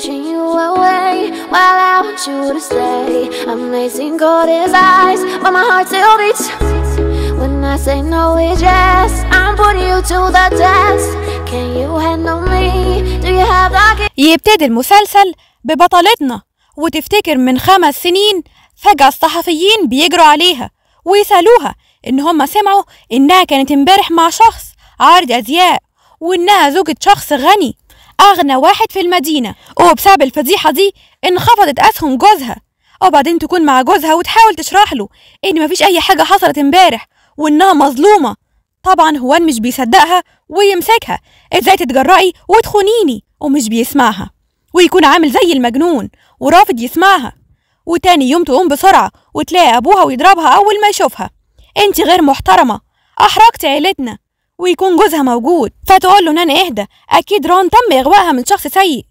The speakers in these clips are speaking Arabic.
pushing you away While I want you to stay I'm lacing gold his eyes But my heart still beats When I say no it's yes I'm putting you to the test Can you handle me? Do you have the key? يبتدي المسلسل ببطلتنا وتفتكر من خمس سنين فجأة الصحفيين بيجروا عليها ويسألوها إن هما سمعوا إنها كانت امبارح مع شخص عارض أزياء وإنها زوجة شخص غني أغنى واحد في المدينة وبسبب الفضيحة دي انخفضت أسهم جوزها وبعدين تكون مع جوزها وتحاول تشرح له إن مفيش أي حاجة حصلت امبارح وإنها مظلومة طبعا هوان مش بيصدقها ويمسكها ازاي تتجرأي وتخونيني ومش بيسمعها ويكون عامل زي المجنون ورافض يسمعها وتاني يوم تقوم بسرعة وتلاقي أبوها ويضربها أول ما يشوفها انت غير محترمة أحرجت عيلتنا ويكون جوزها موجود فتقول له نانا اهدى اكيد ران تم اغوائها من شخص سيء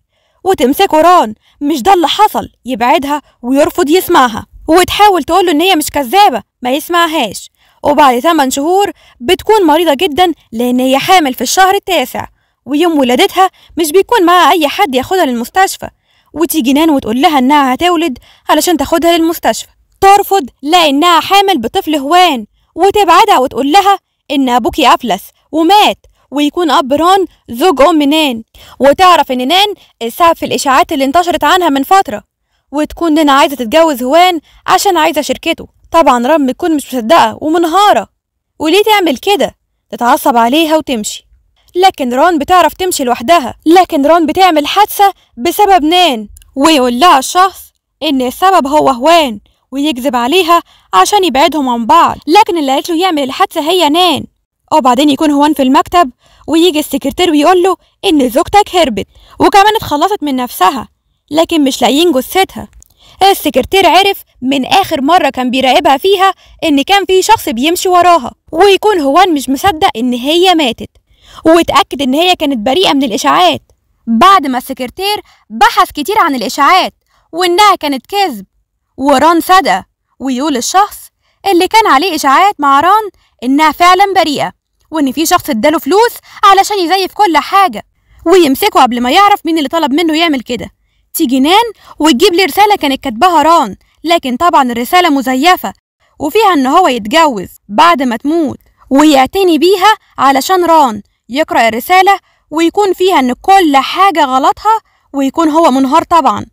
وتمسكه ران مش ده اللي حصل يبعدها ويرفض يسمعها وتحاول تقول له ان هي مش كذابه ما يسمعهاش وبعد 8 شهور بتكون مريضه جدا لان هي حامل في الشهر التاسع ويوم ولادتها مش بيكون معاها اي حد ياخدها للمستشفى وتيجي نان وتقول لها انها هتولد علشان تاخدها للمستشفى ترفض لانها حامل بطفل هوان وتبعدها وتقول لها ان ابوكي افلس ومات ويكون اب رون زوج ام نان وتعرف ان نان السبب في الاشاعات اللي انتشرت عنها من فتره وتكون نانا عايزه تتجوز هوان عشان عايزه شركته طبعا رام تكون مش مصدقه ومنهاره وليه تعمل كده تتعصب عليها وتمشي لكن ران بتعرف تمشي لوحدها لكن ران بتعمل حادثه بسبب نان ويقول لها الشخص ان السبب هو هوان ويكذب عليها عشان يبعدهم عن بعض لكن اللي قالت له يعمل الحادثه هي نان وبعدين يكون هوان في المكتب ويجي السكرتير ويقول له إن زوجتك هربت وكمان اتخلصت من نفسها لكن مش لاقيين جثتها السكرتير عرف من آخر مرة كان بيراقبها فيها إن كان في شخص بيمشي وراها ويكون هوان مش مصدق إن هي ماتت واتأكد إن هي كانت بريئة من الإشاعات بعد ما السكرتير بحث كتير عن الإشاعات وإنها كانت كذب وران صدق ويقول الشخص اللي كان عليه إشاعات مع ران إنها فعلا بريئة وإن في شخص اداله فلوس علشان يزيف كل حاجة ويمسكه قبل ما يعرف مين اللي طلب منه يعمل كده تيجي نان وتجيب لي رسالة كانت كاتباها ران لكن طبعا الرسالة مزيفة وفيها إن هو يتجوز بعد ما تموت ويعتني بيها علشان ران يقرأ الرسالة ويكون فيها إن كل حاجة غلطها ويكون هو منهار طبعا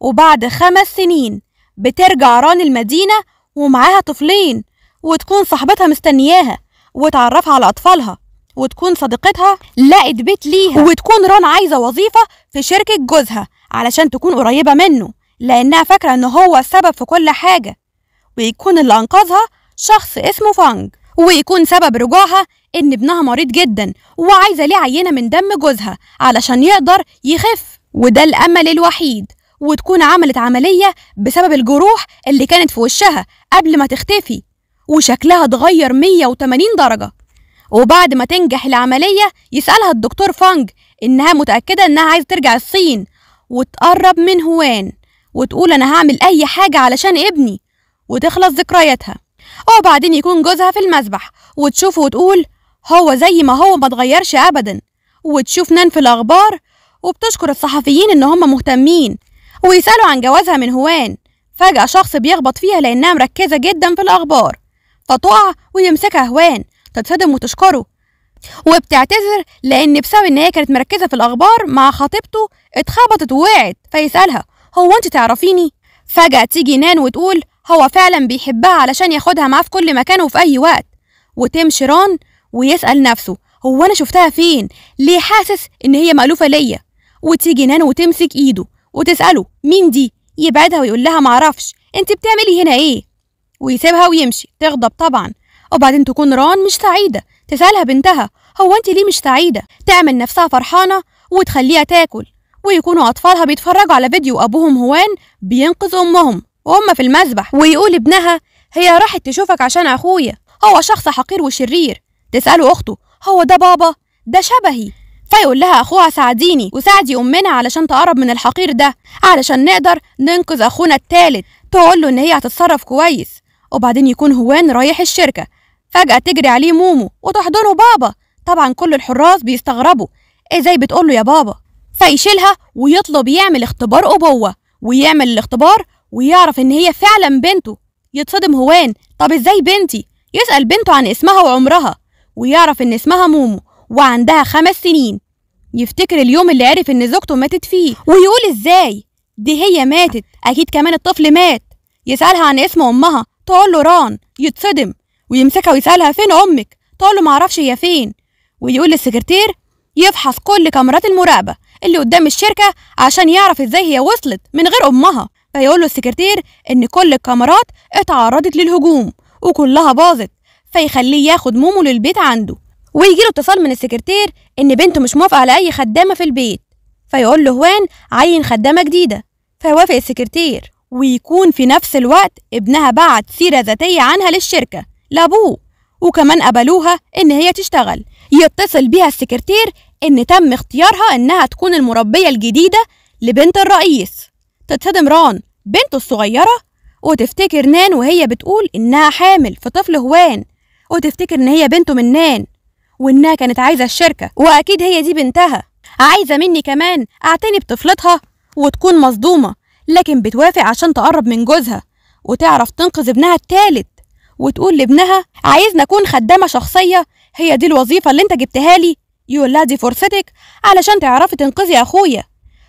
وبعد خمس سنين بترجع ران المدينة ومعاها طفلين وتكون صاحبتها مستنياها وتعرفها على أطفالها وتكون صديقتها لقت بيت ليها وتكون ران عايزة وظيفة في شركة جوزها علشان تكون قريبة منه لأنها فاكرة إن هو السبب في كل حاجة ويكون اللي أنقذها شخص اسمه فانج ويكون سبب رجوعها إن ابنها مريض جدا وعايزة ليه عينة من دم جوزها علشان يقدر يخف وده الأمل الوحيد وتكون عملت عملية بسبب الجروح اللي كانت في وشها قبل ما تختفي وشكلها اتغير 180 درجة وبعد ما تنجح العملية يسألها الدكتور فانج إنها متأكدة إنها عايزة ترجع الصين وتقرب من هوان وتقول أنا هعمل أي حاجة علشان ابني وتخلص ذكرياتها وبعدين يكون جوزها في المسبح وتشوفه وتقول هو زي ما هو ما تغيرش أبدا وتشوف نان في الأخبار وبتشكر الصحفيين إن هم مهتمين ويسألوا عن جوازها من هوان فجأة شخص بيخبط فيها لأنها مركزة جدا في الأخبار فتقع ويمسكها هوان تتصدم وتشكره وبتعتذر لان بسبب ان هي كانت مركزه في الاخبار مع خطيبته اتخبطت ووقعت فيسالها هو انت تعرفيني فجاه تيجي نان وتقول هو فعلا بيحبها علشان ياخدها معاه في كل مكان وفي اي وقت وتمشي ران ويسال نفسه هو انا شفتها فين ليه حاسس ان هي مألوفه ليا وتيجي نان وتمسك ايده وتساله مين دي يبعدها ويقول لها معرفش انت بتعملي هنا ايه ويسيبها ويمشي تغضب طبعا وبعدين تكون ران مش سعيدة تسألها بنتها هو انت ليه مش سعيدة تعمل نفسها فرحانة وتخليها تاكل ويكونوا أطفالها بيتفرجوا على فيديو أبوهم هوان بينقذ أمهم وهم في المسبح ويقول ابنها هي راحت تشوفك عشان أخويا هو شخص حقير وشرير تسأله أخته هو ده بابا ده شبهي فيقول لها أخوها ساعديني وساعدي أمنا علشان تقرب من الحقير ده علشان نقدر ننقذ أخونا التالت تقول له إن هي هتتصرف كويس وبعدين يكون هوان رايح الشركة فجأة تجري عليه مومو وتحضنه بابا طبعا كل الحراس بيستغربوا ازاي إيه بتقوله يا بابا فيشيلها ويطلب يعمل اختبار أبوة ويعمل الاختبار ويعرف إن هي فعلا بنته يتصدم هوان طب ازاي بنتي يسأل بنته عن اسمها وعمرها ويعرف إن اسمها مومو وعندها خمس سنين يفتكر اليوم اللي عرف إن زوجته ماتت فيه ويقول ازاي دي هي ماتت أكيد كمان الطفل مات يسألها عن اسم أمها تقول له ران يتصدم ويمسكها ويسألها فين أمك تقول له معرفش هي فين ويقول للسكرتير يفحص كل كاميرات المراقبة اللي قدام الشركة عشان يعرف ازاي هي وصلت من غير أمها فيقول له السكرتير إن كل الكاميرات اتعرضت للهجوم وكلها باظت فيخليه ياخد مومو للبيت عنده ويجيله اتصال من السكرتير إن بنته مش موافقة على أي خدامة في البيت فيقول له هوان عين خدامة جديدة فيوافق السكرتير ويكون في نفس الوقت ابنها بعت سيرة ذاتية عنها للشركة لأبوه وكمان قبلوها إن هي تشتغل يتصل بيها السكرتير إن تم اختيارها إنها تكون المربية الجديدة لبنت الرئيس تتصدم ران بنته الصغيرة وتفتكر نان وهي بتقول إنها حامل في طفل هوان وتفتكر إن هي بنته من نان وإنها كانت عايزة الشركة وأكيد هي دي بنتها عايزة مني كمان أعتني بطفلتها وتكون مصدومة لكن بتوافق عشان تقرب من جوزها وتعرف تنقذ ابنها التالت وتقول لابنها عايزني أكون خدامة شخصية هي دي الوظيفة اللي أنت جبتها لي يقول لها دي فرصتك علشان تعرفي تنقذي أخويا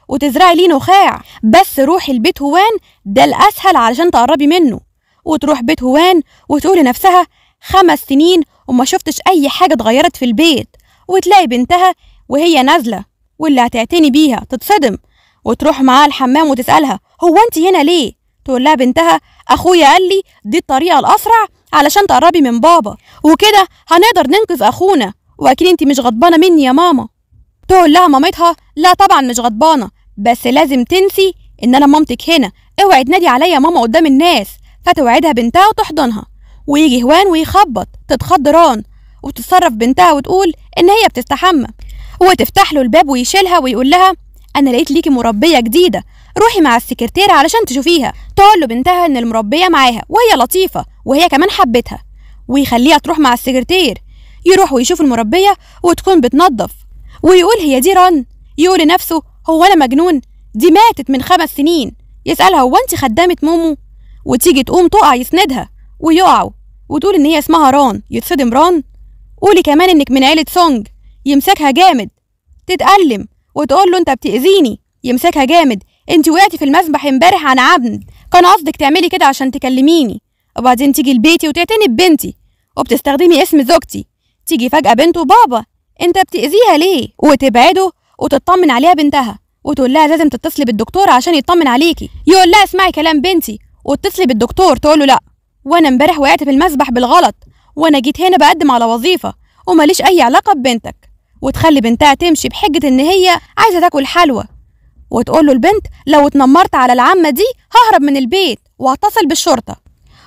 وتزرعي ليه نخاع بس روحي لبيت هوان ده الأسهل علشان تقربي منه وتروح بيت هوان وتقول لنفسها خمس سنين وما شفتش أي حاجة اتغيرت في البيت وتلاقي بنتها وهي نازلة واللي هتعتني بيها تتصدم وتروح معاها الحمام وتسألها هو انت هنا ليه تقول لها بنتها اخويا قال لي دي الطريقه الاسرع علشان تقربي من بابا وكده هنقدر ننقذ اخونا واكيد انت مش غضبانه مني يا ماما تقول لها مامتها لا طبعا مش غضبانه بس لازم تنسي ان انا مامتك هنا اوعي تنادي عليا ماما قدام الناس فتوعدها بنتها وتحضنها ويجي هوان ويخبط تتخض ران وتتصرف بنتها وتقول ان هي بتستحمى وتفتح له الباب ويشيلها ويقول لها انا لقيت ليكي مربيه جديده روحي مع السكرتيرة علشان تشوفيها تقول له بنتها ان المربية معاها وهي لطيفة وهي كمان حبتها ويخليها تروح مع السكرتير يروح ويشوف المربية وتكون بتنظف ويقول هي دي رن يقول لنفسه هو انا مجنون دي ماتت من خمس سنين يسألها هو انت خدامة مومو وتيجي تقوم تقع يسندها ويقعوا وتقول ان هي اسمها ران يتصدم ران قولي كمان انك من عيلة سونج يمسكها جامد تتألم وتقول له انت بتأذيني يمسكها جامد انت وقعتي في المسبح امبارح عن عبد كان قصدك تعملي كده عشان تكلميني وبعدين تيجي لبيتي وتعتني ببنتي وبتستخدمي اسم زوجتي تيجي فجأة بنت وبابا انت بتأذيها ليه وتبعده وتطمن عليها بنتها وتقول لها لازم تتصلي بالدكتور عشان يطمن عليكي يقول لها اسمعي كلام بنتي واتصلي بالدكتور تقول له لا وانا امبارح وقعت في المسبح بالغلط وانا جيت هنا بقدم على وظيفه وماليش اي علاقه ببنتك وتخلي بنتها تمشي بحجه ان هي عايزه تاكل حلوى وتقول له البنت لو اتنمرت على العمة دي ههرب من البيت واتصل بالشرطة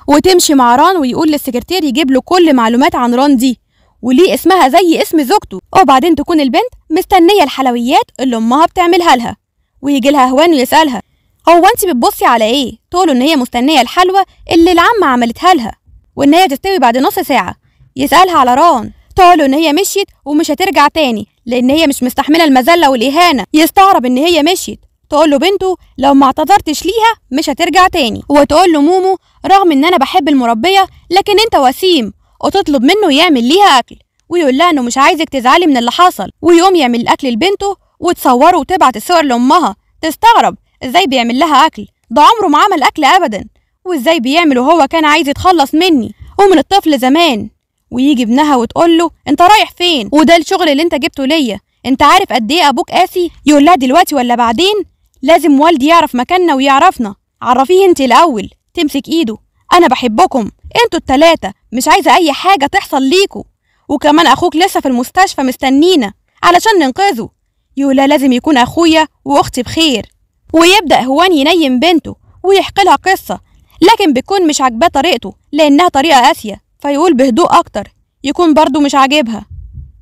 وتمشي مع ران ويقول للسكرتير يجيب له كل معلومات عن ران دي وليه اسمها زي اسم زوجته وبعدين تكون البنت مستنية الحلويات اللي أمها بتعملها لها ويجي لها هوان ويسألها هو انت بتبصي على ايه تقوله ان هي مستنيه الحلوى اللي العمه عملتها لها وان هي تستوي بعد نص ساعه يسالها على ران تقوله ان هي مشيت ومش هترجع تاني لأن هي مش مستحملة المذلة والإهانة يستغرب إن هي مشيت تقول له بنته لو ما اعتذرتش ليها مش هترجع تاني وتقول له مومو رغم إن أنا بحب المربية لكن أنت وسيم وتطلب منه يعمل ليها أكل ويقول لها إنه مش عايزك تزعلي من اللي حصل ويقوم يعمل الأكل لبنته وتصوره وتبعت الصور لأمها تستغرب إزاي بيعمل لها أكل ده عمره ما عمل أكل أبدا وإزاي بيعمل وهو كان عايز يتخلص مني ومن الطفل زمان ويجي ابنها وتقول له انت رايح فين وده الشغل اللي انت جبته ليا انت عارف قد ايه ابوك قاسي يقول لها دلوقتي ولا بعدين لازم والدي يعرف مكاننا ويعرفنا عرفيه انت الاول تمسك ايده انا بحبكم انتوا التلاتة مش عايزة اي حاجة تحصل ليكوا وكمان اخوك لسه في المستشفى مستنينا علشان ننقذه يولا لازم يكون اخويا واختي بخير ويبدا هوان ينيم بنته ويحكي لها قصه لكن بيكون مش عاجباه طريقته لانها طريقه قاسيه فيقول بهدوء أكتر يكون برضو مش عاجبها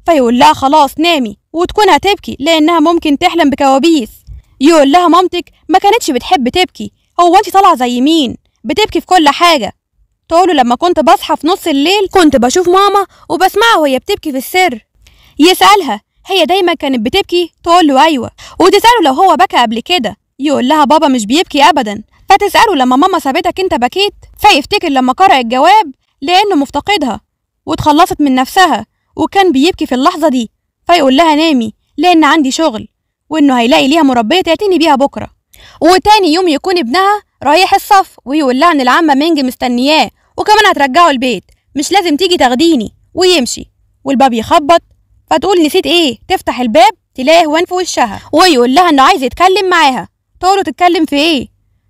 فيقول لها خلاص نامي وتكون هتبكي لأنها ممكن تحلم بكوابيس يقول لها مامتك ما كانتش بتحب تبكي هو انت طالعة زي مين بتبكي في كل حاجة تقوله لما كنت بصحى في نص الليل كنت بشوف ماما وبسمعها وهي بتبكي في السر يسألها هي دايما كانت بتبكي تقول له أيوة وتسأله لو هو بكى قبل كده يقول لها بابا مش بيبكي أبدا فتسأله لما ماما سابتك أنت بكيت فيفتكر لما قرأ الجواب لأنه مفتقدها واتخلصت من نفسها وكان بيبكي في اللحظة دي فيقول لها نامي لأن عندي شغل وإنه هيلاقي ليها مربية تعتني بيها بكرة وتاني يوم يكون ابنها رايح الصف ويقول لها إن العمة منجي مستنياه وكمان هترجعه البيت مش لازم تيجي تاخديني ويمشي والباب يخبط فتقول نسيت ايه تفتح الباب تلاقي هوان في وشها ويقول لها انه عايز يتكلم معاها تقول له تتكلم في ايه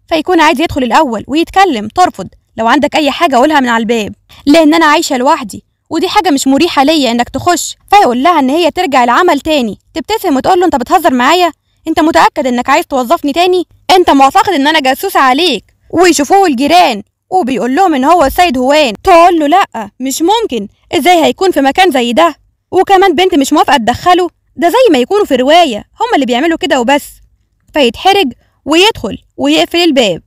فيكون عايز يدخل الاول ويتكلم ترفض لو عندك اي حاجه قولها من على الباب لان انا عايشه لوحدي ودي حاجه مش مريحه ليا انك تخش فيقول لها ان هي ترجع العمل تاني تبتسم وتقول له انت بتهزر معايا انت متاكد انك عايز توظفني تاني انت معتقد ان انا جاسوسه عليك ويشوفوه الجيران وبيقول لهم ان هو السيد هوان تقول له لا مش ممكن ازاي هيكون في مكان زي ده وكمان بنت مش موافقه تدخله ده زي ما يكونوا في روايه هما اللي بيعملوا كده وبس فيتحرج ويدخل ويقفل الباب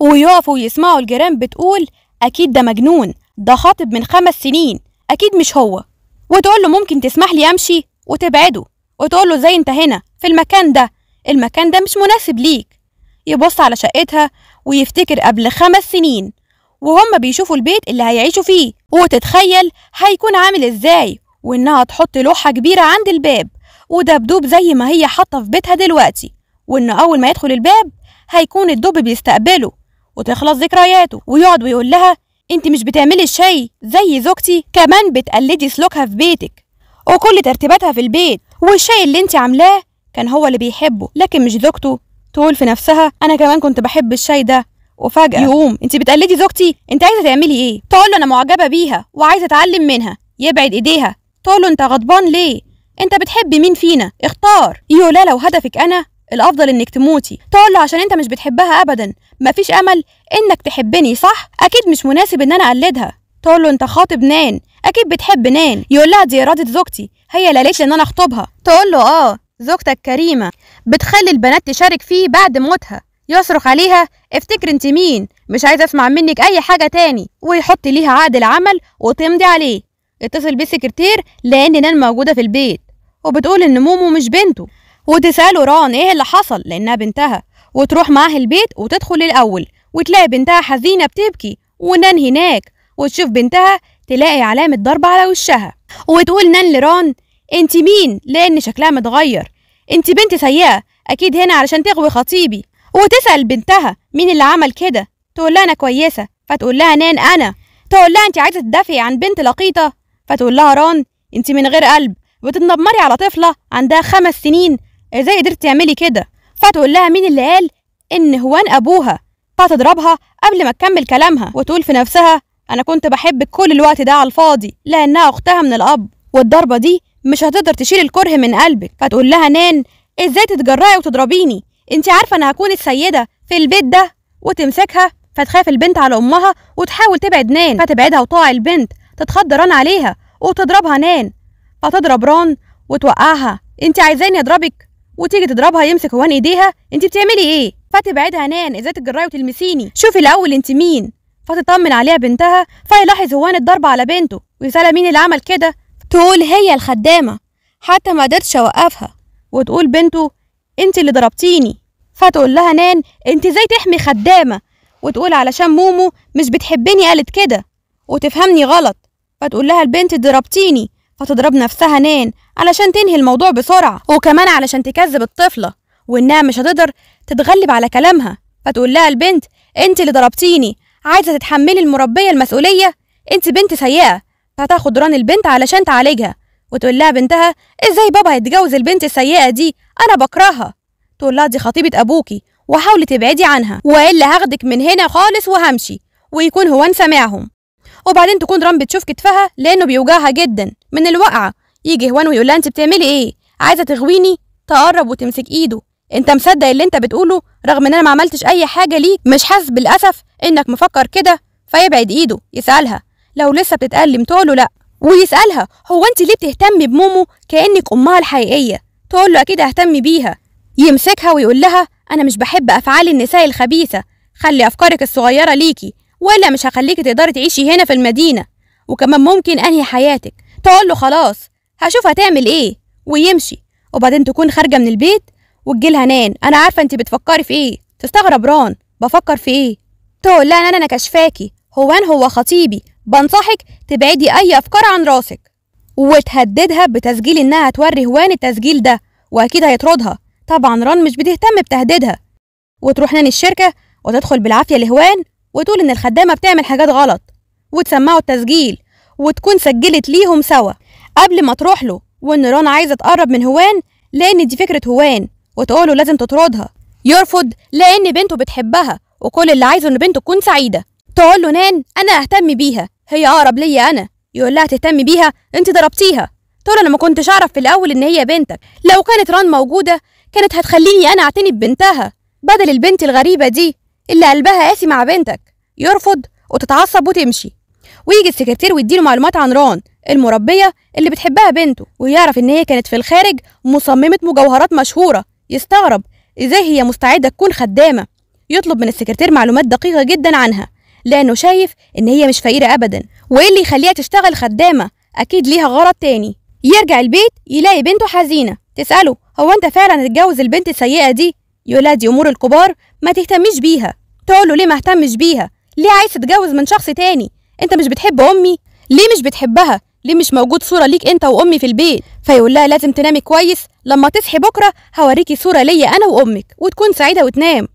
ويقفوا يسمعوا الجيران بتقول أكيد ده مجنون ده خاطب من خمس سنين أكيد مش هو وتقول له ممكن تسمح لي أمشي وتبعده وتقول له زي أنت هنا في المكان ده المكان ده مش مناسب ليك يبص على شقتها ويفتكر قبل خمس سنين وهم بيشوفوا البيت اللي هيعيشوا فيه وتتخيل هيكون عامل ازاي وانها تحط لوحة كبيرة عند الباب ودبدوب زي ما هي حاطة في بيتها دلوقتي وانه اول ما يدخل الباب هيكون الدب بيستقبله وتخلص ذكرياته ويقعد ويقول لها انت مش بتعملي شيء زي زوجتي كمان بتقلدي سلوكها في بيتك وكل ترتيباتها في البيت والشيء اللي انت عاملاه كان هو اللي بيحبه لكن مش زوجته تقول في نفسها انا كمان كنت بحب الشاي ده وفجاه يقوم انت بتقلدي زوجتي انت عايزه تعملي ايه تقول له انا معجبه بيها وعايزه اتعلم منها يبعد ايديها تقول له انت غضبان ليه انت بتحب مين فينا اختار يقول لو هدفك انا الافضل انك تموتي تقول له عشان انت مش بتحبها ابدا مفيش امل انك تحبني صح اكيد مش مناسب ان انا اقلدها تقول له انت خاطب نان اكيد بتحب نان يقول لها دي اراده زوجتي هي اللي قالت لي ان انا اخطبها تقول له اه زوجتك كريمه بتخلي البنات تشارك فيه بعد موتها يصرخ عليها افتكر انت مين مش عايز اسمع منك اي حاجه تاني ويحط ليها عقد العمل وتمضي عليه اتصل بالسكرتير لان نان موجوده في البيت وبتقول ان مومو مش بنته وتساله ران ايه اللي حصل لانها بنتها وتروح معاه البيت وتدخل الاول وتلاقي بنتها حزينه بتبكي ونان هناك وتشوف بنتها تلاقي علامه ضرب على وشها وتقول نان لران انت مين لان شكلها متغير انت بنت سيئه اكيد هنا علشان تغوي خطيبي وتسال بنتها مين اللي عمل كده تقول لها انا كويسه فتقول لها نان انا تقول لها انت عايزه تدافعي عن بنت لقيطه فتقول لها ران انت من غير قلب بتتنمري على طفله عندها خمس سنين ازاي قدرت تعملي كده فتقول لها مين اللي قال ان هوان ابوها فتضربها قبل ما تكمل كلامها وتقول في نفسها انا كنت بحبك كل الوقت ده على الفاضي لانها اختها من الاب والضربه دي مش هتقدر تشيل الكره من قلبك فتقول لها نان ازاي تتجرأي وتضربيني انت عارفه انا هكون السيده في البيت ده وتمسكها فتخاف البنت على امها وتحاول تبعد نان فتبعدها وتقع البنت تتخض ران عليها وتضربها نان فتضرب ران وتوقعها انت عايزاني اضربك وتيجي تضربها يمسك هوان ايديها انت بتعملي ايه فتبعدها هنان ازاي تتجرأي وتلمسيني شوفي الاول انت مين فتطمن عليها بنتها فيلاحظ هوان الضرب على بنته ويسألها مين اللي عمل كده تقول هي الخدامة حتى ما قدرتش اوقفها وتقول بنته انت اللي ضربتيني فتقول لها نان انت ازاي تحمي خدامة وتقول علشان مومو مش بتحبني قالت كده وتفهمني غلط فتقول لها البنت ضربتيني هتضرب نفسها نين علشان تنهي الموضوع بسرعة وكمان علشان تكذب الطفلة وإنها مش هتقدر تتغلب على كلامها فتقول لها البنت أنت اللي ضربتيني عايزة تتحملي المربية المسؤولية أنت بنت سيئة فتاخد ران البنت علشان تعالجها وتقول لها بنتها ازاي بابا هيتجوز البنت السيئة دي أنا بكرهها تقول لها دي خطيبة أبوكي وحاولي تبعدي عنها وإلا هاخدك من هنا خالص وهمشي ويكون هو سامعهم وبعدين تكون رام بتشوف كتفها لانه بيوجعها جدا من الوقعه يجي هوان ويقول لها انت بتعملي ايه عايزه تغويني تقرب وتمسك ايده انت مصدق اللي انت بتقوله رغم ان انا ما عملتش اي حاجه ليك مش حاسس بالاسف انك مفكر كده فيبعد ايده يسالها لو لسه بتتألم له لا ويسالها هو انت ليه بتهتمي بمومو كانك امها الحقيقيه تقول له اكيد اهتم بيها يمسكها ويقول لها انا مش بحب افعال النساء الخبيثه خلي افكارك الصغيره ليكي ولا مش هخليكي تقدري تعيشي هنا في المدينة وكمان ممكن أنهي حياتك تقول له خلاص هشوف هتعمل إيه ويمشي وبعدين تكون خارجة من البيت وتجيلها نان أنا عارفة أنت بتفكري في إيه تستغرب ران بفكر في إيه تقول لها أنا أنا كشفاكي هوان هو خطيبي بنصحك تبعدي أي أفكار عن راسك وتهددها بتسجيل إنها توري هوان التسجيل ده وأكيد هيطردها طبعا ران مش بتهتم بتهديدها وتروح نان الشركة وتدخل بالعافية لهوان وتقول إن الخدامة بتعمل حاجات غلط وتسمعوا التسجيل وتكون سجلت ليهم سوا قبل ما تروح له وإن رنا عايزة تقرب من هوان لأن دي فكرة هوان وتقوله لازم تطردها يرفض لأن بنته بتحبها وكل اللي عايزه إن بنته تكون سعيدة تقول له نان أنا أهتم بيها هي أقرب ليا أنا يقول لها تهتم بيها أنت ضربتيها تقول أنا ما كنتش أعرف في الأول إن هي بنتك لو كانت ران موجودة كانت هتخليني أنا أعتني ببنتها بدل البنت الغريبة دي اللي قلبها قاسي مع بنتك يرفض وتتعصب وتمشي ويجي السكرتير ويديله معلومات عن ران المربية اللي بتحبها بنته ويعرف إن هي كانت في الخارج مصممة مجوهرات مشهورة يستغرب إزاي هي مستعدة تكون خدامة يطلب من السكرتير معلومات دقيقة جدا عنها لأنه شايف إن هي مش فقيرة أبدا وإيه اللي يخليها تشتغل خدامة أكيد ليها غرض تاني يرجع البيت يلاقي بنته حزينة تسأله هو أنت فعلا هتتجوز البنت السيئة دي يولادي أمور الكبار ما تهتميش بيها تقوله ليه مهتمش بيها ليه عايز تتجوز من شخص تاني انت مش بتحب امي ليه مش بتحبها ليه مش موجود صوره ليك انت وامي في البيت فيقول لها لازم تنامي كويس لما تصحي بكره هوريكي صوره ليا انا وامك وتكون سعيده وتنام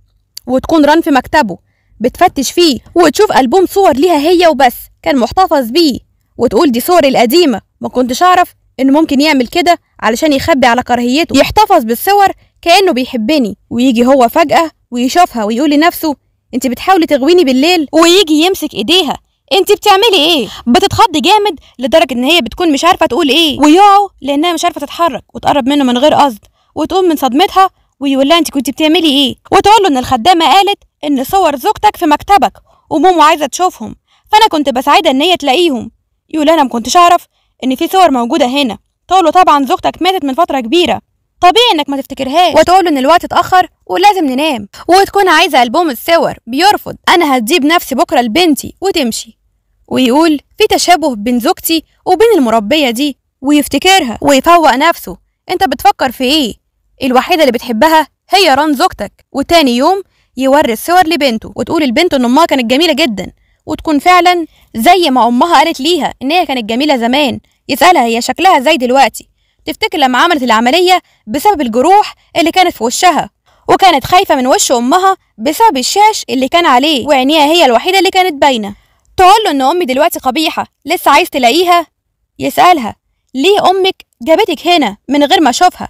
وتكون ران في مكتبه بتفتش فيه وتشوف ألبوم صور ليها هي وبس كان محتفظ بيه وتقول دي صوري القديمة ما كنتش أعرف إنه ممكن يعمل كده علشان يخبي على كراهيته يحتفظ بالصور كأنه بيحبني ويجي هو فجأة ويشوفها ويقول لنفسه انت بتحاولي تغويني بالليل ويجي يمسك ايديها انت بتعملي ايه بتتخض جامد لدرجه ان هي بتكون مش عارفه تقول ايه ويقعوا لانها مش عارفه تتحرك وتقرب منه من غير قصد وتقوم من صدمتها ويقول لها انت كنت بتعملي ايه وتقول له ان الخدامه قالت ان صور زوجتك في مكتبك ومومو عايزه تشوفهم فانا كنت بسعيده ان هي تلاقيهم يقول انا ما كنتش اعرف ان في صور موجوده هنا تقول له طبعا زوجتك ماتت من فتره كبيره طبيعي انك ما تفتكرهاش وتقول ان الوقت اتاخر ولازم ننام وتكون عايزه البوم الصور بيرفض انا هديه بنفسي بكره لبنتي وتمشي ويقول في تشابه بين زوجتي وبين المربيه دي ويفتكرها ويفوق نفسه انت بتفكر في ايه الوحيده اللي بتحبها هي ران زوجتك وتاني يوم يوري الصور لبنته وتقول البنت ان امها كانت جميله جدا وتكون فعلا زي ما امها قالت ليها ان هي كانت جميله زمان يسالها هي شكلها ازاي دلوقتي تفتكر لما عملت العملية بسبب الجروح اللي كانت في وشها وكانت خايفة من وش أمها بسبب الشاش اللي كان عليه وعينيها هي الوحيدة اللي كانت باينة تقول له إن أمي دلوقتي قبيحة لسه عايز تلاقيها يسألها ليه أمك جابتك هنا من غير ما أشوفها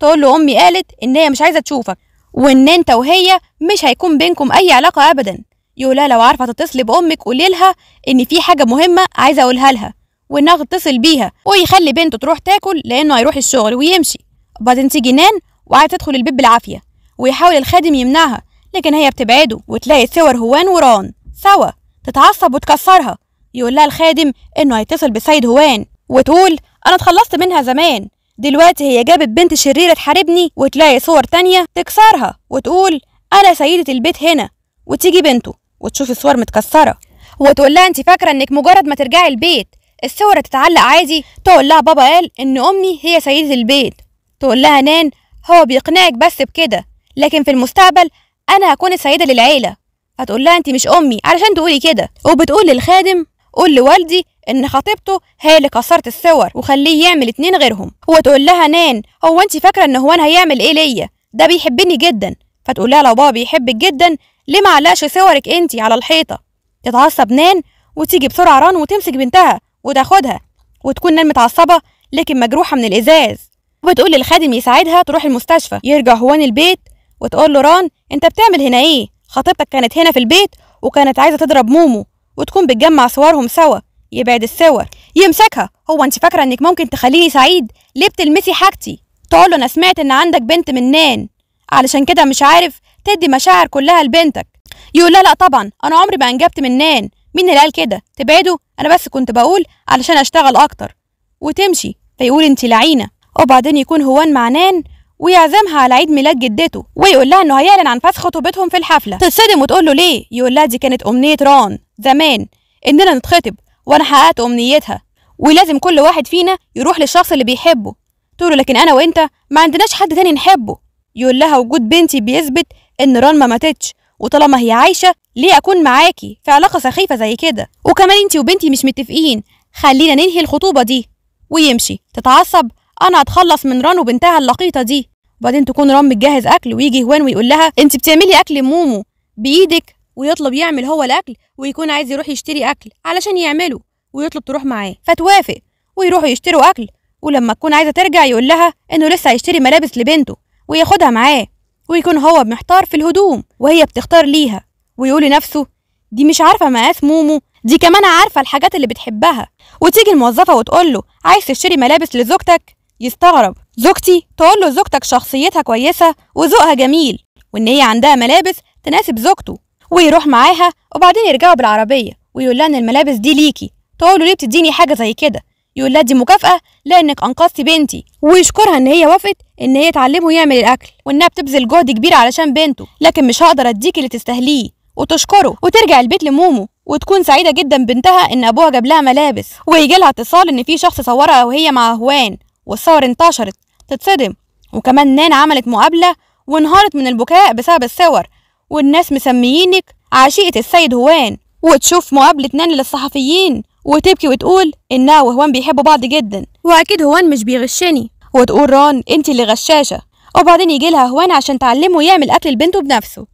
تقول له أمي قالت إن هي مش عايزة تشوفك وإن أنت وهي مش هيكون بينكم أي علاقة أبدا يقولها لو عارفة تتصلي بأمك قولي لها إن في حاجة مهمة عايزة أقولها لها وانها تتصل بيها ويخلي بنته تروح تاكل لانه هيروح الشغل ويمشي وبعدين تيجي نان وعايز تدخل البيت بالعافيه ويحاول الخادم يمنعها لكن هي بتبعده وتلاقي صور هوان وران سوا تتعصب وتكسرها يقول لها الخادم انه هيتصل بسيد هوان وتقول انا اتخلصت منها زمان دلوقتي هي جابت بنت شريرة تحاربني وتلاقي صور تانية تكسرها وتقول أنا سيدة البيت هنا وتيجي بنته وتشوف الصور متكسرة وتقول لها أنت فاكرة إنك مجرد ما ترجعي البيت الثورة تتعلق عادي تقول لها بابا قال إن أمي هي سيدة البيت تقول لها نان هو بيقنعك بس بكده لكن في المستقبل أنا هكون السيدة للعيلة هتقول لها أنت مش أمي علشان تقولي كده وبتقول للخادم قول لوالدي إن خطيبته هي اللي كسرت الصور وخليه يعمل اتنين غيرهم وتقول لها نان هو أنت فاكرة إن هو أنا هيعمل إيه ليا ده بيحبني جدا فتقول لها لو بابا بيحبك جدا ليه معلقش صورك أنت على الحيطة تتعصب نان وتيجي بسرعة ران وتمسك بنتها وتاخدها وتكون نال متعصبة لكن مجروحة من الإزاز وبتقول للخادم يساعدها تروح المستشفى يرجع هوان البيت وتقول له ران أنت بتعمل هنا إيه خطيبتك كانت هنا في البيت وكانت عايزة تضرب مومو وتكون بتجمع صورهم سوا يبعد الصور يمسكها هو انت فاكره انك ممكن تخليني سعيد ليه بتلمسي حاجتي تقول له انا سمعت ان عندك بنت من نان علشان كده مش عارف تدي مشاعر كلها لبنتك يقول لا لا طبعا انا عمري ما انجبت من نان مين اللي قال كده تبعده انا بس كنت بقول علشان اشتغل اكتر وتمشي فيقول انت لعينه وبعدين يكون هوان معنان ويعزمها على عيد ميلاد جدته ويقول لها انه هيعلن عن فسخ خطوبتهم في الحفله تتصدم وتقول له ليه يقول لها دي كانت امنيه ران زمان اننا نتخطب وانا حققت امنيتها ولازم كل واحد فينا يروح للشخص اللي بيحبه تقول له لكن انا وانت ما عندناش حد تاني نحبه يقول لها وجود بنتي بيثبت ان ران ما ماتتش وطالما هي عايشه ليه اكون معاكي في علاقه سخيفه زي كده وكمان أنتي وبنتي مش متفقين خلينا ننهي الخطوبه دي ويمشي تتعصب انا أتخلص من ران وبنتها اللقيطه دي وبعدين تكون ران متجهز اكل ويجي هوان ويقول لها انت بتعملي اكل مومو بايدك ويطلب يعمل هو الاكل ويكون عايز يروح يشتري اكل علشان يعمله ويطلب تروح معاه فتوافق ويروحوا يشتروا اكل ولما تكون عايزه ترجع يقول لها انه لسه هيشتري ملابس لبنته وياخدها معاه ويكون هو محتار في الهدوم وهي بتختار ليها ويقول لنفسه دي مش عارفة مقاس مومو دي كمان عارفة الحاجات اللي بتحبها وتيجي الموظفة وتقول له عايز تشتري ملابس لزوجتك يستغرب زوجتي تقول له زوجتك شخصيتها كويسة وذوقها جميل وإن هي عندها ملابس تناسب زوجته ويروح معاها وبعدين يرجعوا بالعربية ويقول لها إن الملابس دي ليكي تقول له ليه بتديني حاجة زي كده يقول لها دي مكافاه لانك انقذتي بنتي ويشكرها ان هي وافقت ان هي تعلمه يعمل الاكل وانها بتبذل جهد كبير علشان بنته لكن مش هقدر أديكي اللي تستاهليه وتشكره وترجع البيت لمومو وتكون سعيده جدا بنتها ان ابوها جاب لها ملابس ويجي لها اتصال ان في شخص صورها وهي مع هوان والصور انتشرت تتصدم وكمان نان عملت مقابله وانهارت من البكاء بسبب الصور والناس مسميينك عشيقه السيد هوان وتشوف مقابله نان للصحفيين وتبكي وتقول إنها وهوان بيحبوا بعض جدا وأكيد هوان مش بيغشني وتقول ران أنت اللي غشاشة وبعدين يجي لها هوان عشان تعلمه يعمل أكل لبنته بنفسه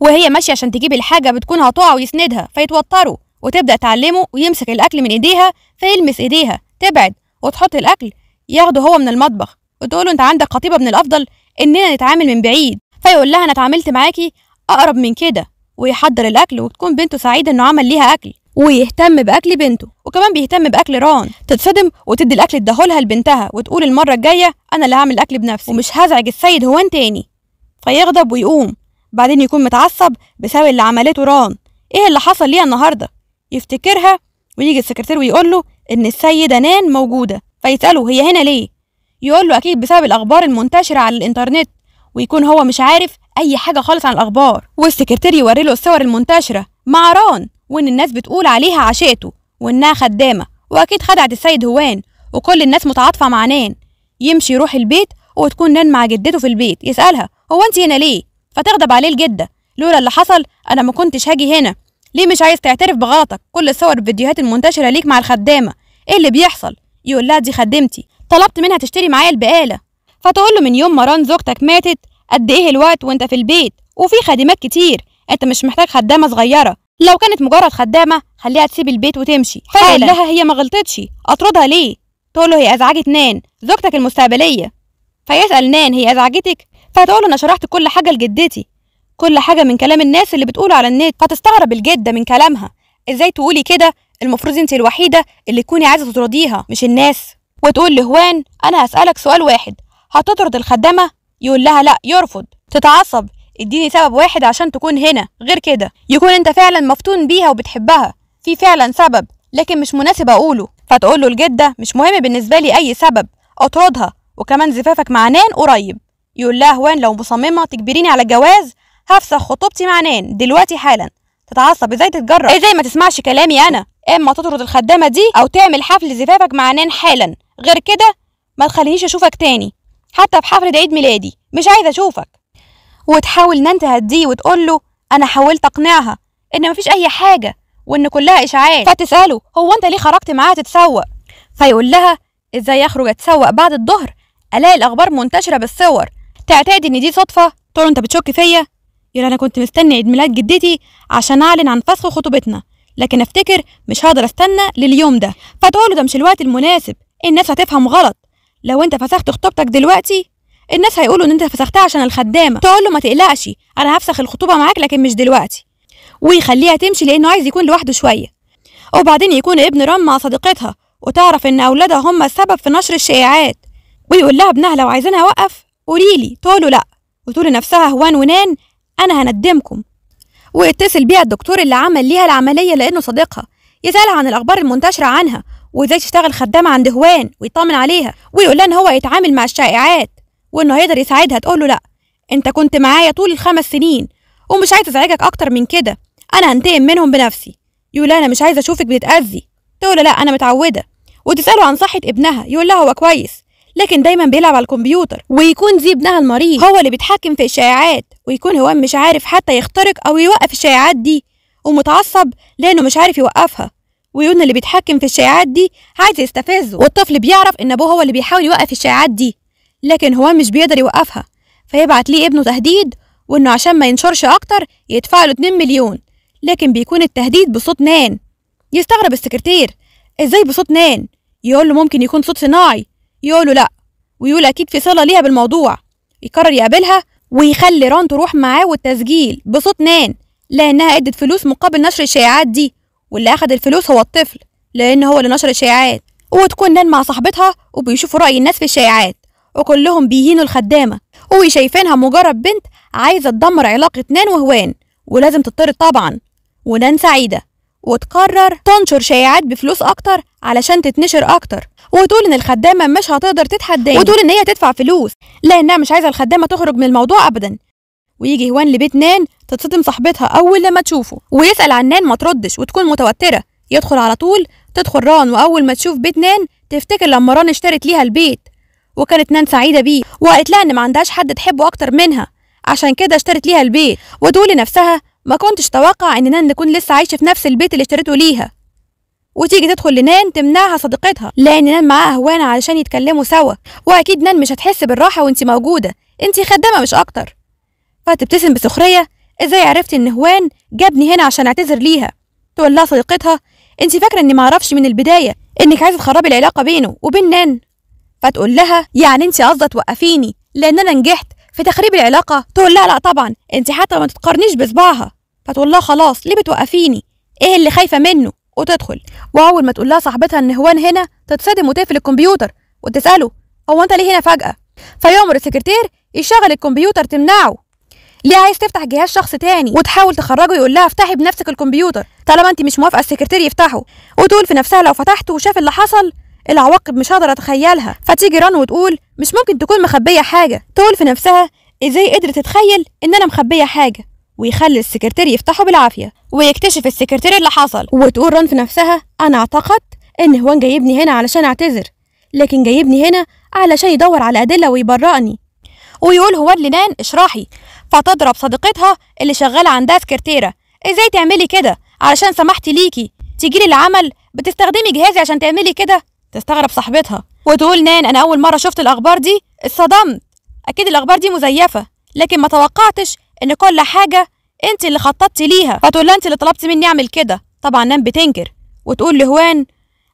وهي ماشية عشان تجيب الحاجة بتكون هتقع ويسندها فيتوتروا وتبدأ تعلمه ويمسك الأكل من إيديها فيلمس إيديها تبعد وتحط الأكل ياخده هو من المطبخ وتقوله أنت عندك خطيبة من الأفضل إننا نتعامل من بعيد فيقول لها أنا اتعاملت معاكي أقرب من كده ويحضر الأكل وتكون بنته سعيدة إنه عمل ليها أكل ويهتم باكل بنته وكمان بيهتم باكل ران تتصدم وتدي الاكل اداهولها لبنتها وتقول المره الجايه انا اللي هعمل الاكل بنفسي ومش هزعج السيد هوان تاني فيغضب ويقوم بعدين يكون متعصب بسبب اللي عملته ران ايه اللي حصل ليها النهارده يفتكرها ويجي السكرتير ويقول له ان السيده نان موجوده فيساله هي هنا ليه يقول له اكيد بسبب الاخبار المنتشره على الانترنت ويكون هو مش عارف اي حاجه خالص عن الاخبار والسكرتير يوري له الصور المنتشره مع ران وإن الناس بتقول عليها عشاته وإنها خدامة وأكيد خدعت السيد هوان وكل الناس متعاطفة مع نان يمشي يروح البيت وتكون نان مع جدته في البيت يسألها هو أنت هنا ليه؟ فتغضب عليه الجدة لولا اللي حصل أنا ما كنتش هاجي هنا ليه مش عايز تعترف بغلطك كل الصور الفيديوهات المنتشرة ليك مع الخدامة إيه اللي بيحصل؟ يقول لها دي خدمتي طلبت منها تشتري معايا البقالة فتقول له من يوم ما ران زوجتك ماتت قد إيه الوقت وأنت في البيت وفي خادمات كتير أنت مش محتاج خدامة صغيرة لو كانت مجرد خدامه خليها تسيب البيت وتمشي فقال لها هي ما غلطتش اطردها ليه تقول له هي ازعجت نان زوجتك المستقبليه فيسال نان هي ازعجتك فتقول انا شرحت كل حاجه لجدتي كل حاجه من كلام الناس اللي بتقوله على النت فتستغرب الجده من كلامها ازاي تقولي كده المفروض انت الوحيده اللي تكوني عايزه تطرديها مش الناس وتقول لهوان انا هسالك سؤال واحد هتطرد الخدامه يقول لها لا يرفض تتعصب اديني سبب واحد عشان تكون هنا غير كده يكون انت فعلا مفتون بيها وبتحبها في فعلا سبب لكن مش مناسب اقوله فتقول له الجده مش مهم بالنسبه لي اي سبب اطردها وكمان زفافك مع نان قريب يقول لها هوان لو مصممه تجبريني على الجواز هفسخ خطوبتي مع نان دلوقتي حالا تتعصب ازاي تتجرأ ازاي ما تسمعش كلامي انا اما تطرد الخدامه دي او تعمل حفل زفافك مع نان حالا غير كده ما تخلينيش اشوفك تاني حتى في حفله عيد ميلادي مش عايزه اشوفك وتحاول ان هديه وتقول له انا حاولت اقنعها ان مفيش اي حاجه وان كلها اشاعات فتساله هو انت ليه خرجت معاها تتسوق فيقول لها ازاي اخرج اتسوق بعد الظهر الاقي الاخبار منتشره بالصور تعتقد ان دي صدفه تقول انت بتشك فيا يلا انا كنت مستني عيد ميلاد جدتي عشان اعلن عن فسخ خطوبتنا لكن افتكر مش هقدر استنى لليوم ده فتقول له ده مش الوقت المناسب الناس هتفهم غلط لو انت فسخت خطوبتك دلوقتي الناس هيقولوا ان انت فسختها عشان الخدامه تقول له ما تقلقش انا هفسخ الخطوبه معاك لكن مش دلوقتي ويخليها تمشي لانه عايز يكون لوحده شويه وبعدين يكون ابن رام مع صديقتها وتعرف ان اولادها هم السبب في نشر الشائعات ويقول لها ابنها لو عايزينها اوقف قوليلي تقول له لا وتقول لنفسها هوان ونان انا هندمكم ويتصل بيها الدكتور اللي عمل ليها العمليه لانه صديقها يسالها عن الاخبار المنتشره عنها وازاي تشتغل خدامه عند هوان ويطمن عليها ويقول لها ان هو يتعامل مع الشائعات وانه هيقدر يساعدها تقول له لا انت كنت معايا طول الخمس سنين ومش عايز ازعجك اكتر من كده انا هنتقم منهم بنفسي يقول انا مش عايز اشوفك بتتاذي تقول لا انا متعوده وتساله عن صحه ابنها يقول لها هو كويس لكن دايما بيلعب على الكمبيوتر ويكون زي ابنها المريض هو اللي بيتحكم في الشائعات ويكون هو مش عارف حتى يخترق او يوقف الشائعات دي ومتعصب لانه مش عارف يوقفها ويقول اللي بيتحكم في الشائعات دي عايز يستفزه والطفل بيعرف ان ابوه هو اللي بيحاول يوقف الشائعات دي لكن هو مش بيقدر يوقفها فيبعت ليه ابنه تهديد وإنه عشان ما ينشرش أكتر يدفع له 2 مليون لكن بيكون التهديد بصوت نان يستغرب السكرتير إزاي بصوت نان يقول له ممكن يكون صوت صناعي يقول له لأ ويقول أكيد في صلة ليها بالموضوع يقرر يقابلها ويخلي ران تروح معاه والتسجيل بصوت نان لأنها ادت فلوس مقابل نشر الشائعات دي واللي أخد الفلوس هو الطفل لأن هو اللي نشر الشائعات وتكون نان مع صاحبتها وبيشوفوا رأي الناس في الشائعات وكلهم بيهينوا الخدامة وشايفينها مجرد بنت عايزة تدمر علاقة نان وهوان ولازم تضطر طبعا ونان سعيدة وتقرر تنشر شائعات بفلوس أكتر علشان تتنشر أكتر وتقول إن الخدامة مش هتقدر تتحداني وتقول إن هي تدفع فلوس لأنها مش عايزة الخدامة تخرج من الموضوع أبدا ويجي هوان لبيت نان تتصدم صاحبتها أول لما تشوفه ويسأل عن نان ما تردش وتكون متوترة يدخل على طول تدخل ران وأول ما تشوف بيت نان تفتكر لما ران اشترت ليها البيت وكانت نان سعيدة بيه وقالت لها إن ما عندهاش حد تحبه أكتر منها عشان كده اشترت ليها البيت وتقول لنفسها ما كنتش أتوقع إن نان تكون لسه عايشة في نفس البيت اللي اشترته ليها وتيجي تدخل لنان تمنعها صديقتها لأن نان معاها أهوانة علشان يتكلموا سوا وأكيد نان مش هتحس بالراحة وأنت موجودة أنت خدامة مش أكتر فتبتسم بسخرية إزاي عرفتي إن هوان جابني هنا عشان أعتذر ليها تقول لها صديقتها أنت فاكرة إني معرفش من البداية إنك عايزة تخربي العلاقة بينه وبين نان فتقول لها يعني انت قصده توقفيني لان انا نجحت في تخريب العلاقه تقول لها لا طبعا انت حتى ما تتقارنيش بصباعها فتقول لها خلاص ليه بتوقفيني ايه اللي خايفه منه وتدخل واول ما تقول لها صاحبتها ان هوان هنا تتصدم وتقفل الكمبيوتر وتساله هو انت ليه هنا فجاه فيامر السكرتير يشغل الكمبيوتر تمنعه ليه عايز تفتح جهاز شخص تاني وتحاول تخرجه يقول لها افتحي بنفسك الكمبيوتر طالما انت مش موافقه السكرتير يفتحه وتقول في نفسها لو فتحته وشاف اللي حصل العواقب مش هقدر اتخيلها فتيجي ران وتقول مش ممكن تكون مخبيه حاجه تقول في نفسها ازاي قدرت تتخيل ان انا مخبيه حاجه ويخلي السكرتير يفتحه بالعافيه ويكتشف السكرتير اللي حصل وتقول ران في نفسها انا اعتقدت ان هوان جايبني هنا علشان اعتذر لكن جايبني هنا علشان يدور على ادله ويبرئني ويقول هو لنان اشرحي فتضرب صديقتها اللي شغاله عندها سكرتيره ازاي تعملي كده علشان سمحتي ليكي تجيلي العمل بتستخدمي جهازي عشان تعملي كده تستغرب صاحبتها وتقول نان أنا أول مرة شفت الأخبار دي اتصدمت أكيد الأخبار دي مزيفة لكن ما توقعتش إن كل حاجة أنت اللي خططتي ليها فتقول لها أنت اللي طلبتي مني أعمل كده طبعا نان بتنكر وتقول لهوان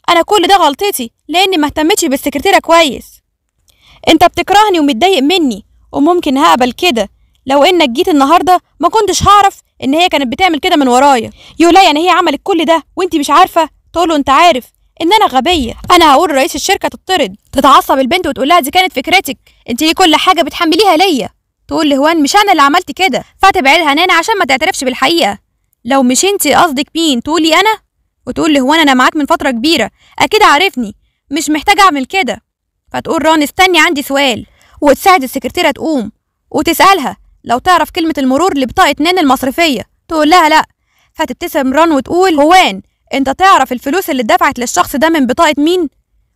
أنا كل ده غلطتي لأني ما اهتمتش بالسكرتيرة كويس أنت بتكرهني ومتضايق مني وممكن هقبل كده لو انك جيت النهارده ما كنتش هعرف ان هي كانت بتعمل كده من ورايا يقول يعني هي عملت كل ده وانت مش عارفه تقول له انت عارف ان انا غبيه انا هقول رئيس الشركه تطرد تتعصب البنت وتقول لها دي كانت فكرتك انت ليه كل حاجه بتحمليها ليا تقول لهوان مش انا اللي عملت كده فتبعي لها نانا عشان ما تعترفش بالحقيقه لو مش انت قصدك مين تقولي انا وتقول لهوان انا معاك من فتره كبيره اكيد عارفني مش محتاجه اعمل كده فتقول ران استني عندي سؤال وتساعد السكرتيره تقوم وتسالها لو تعرف كلمه المرور لبطاقه نانا المصرفيه تقول لها لا فتبتسم ران وتقول هوان انت تعرف الفلوس اللي اتدفعت للشخص ده من بطاقه مين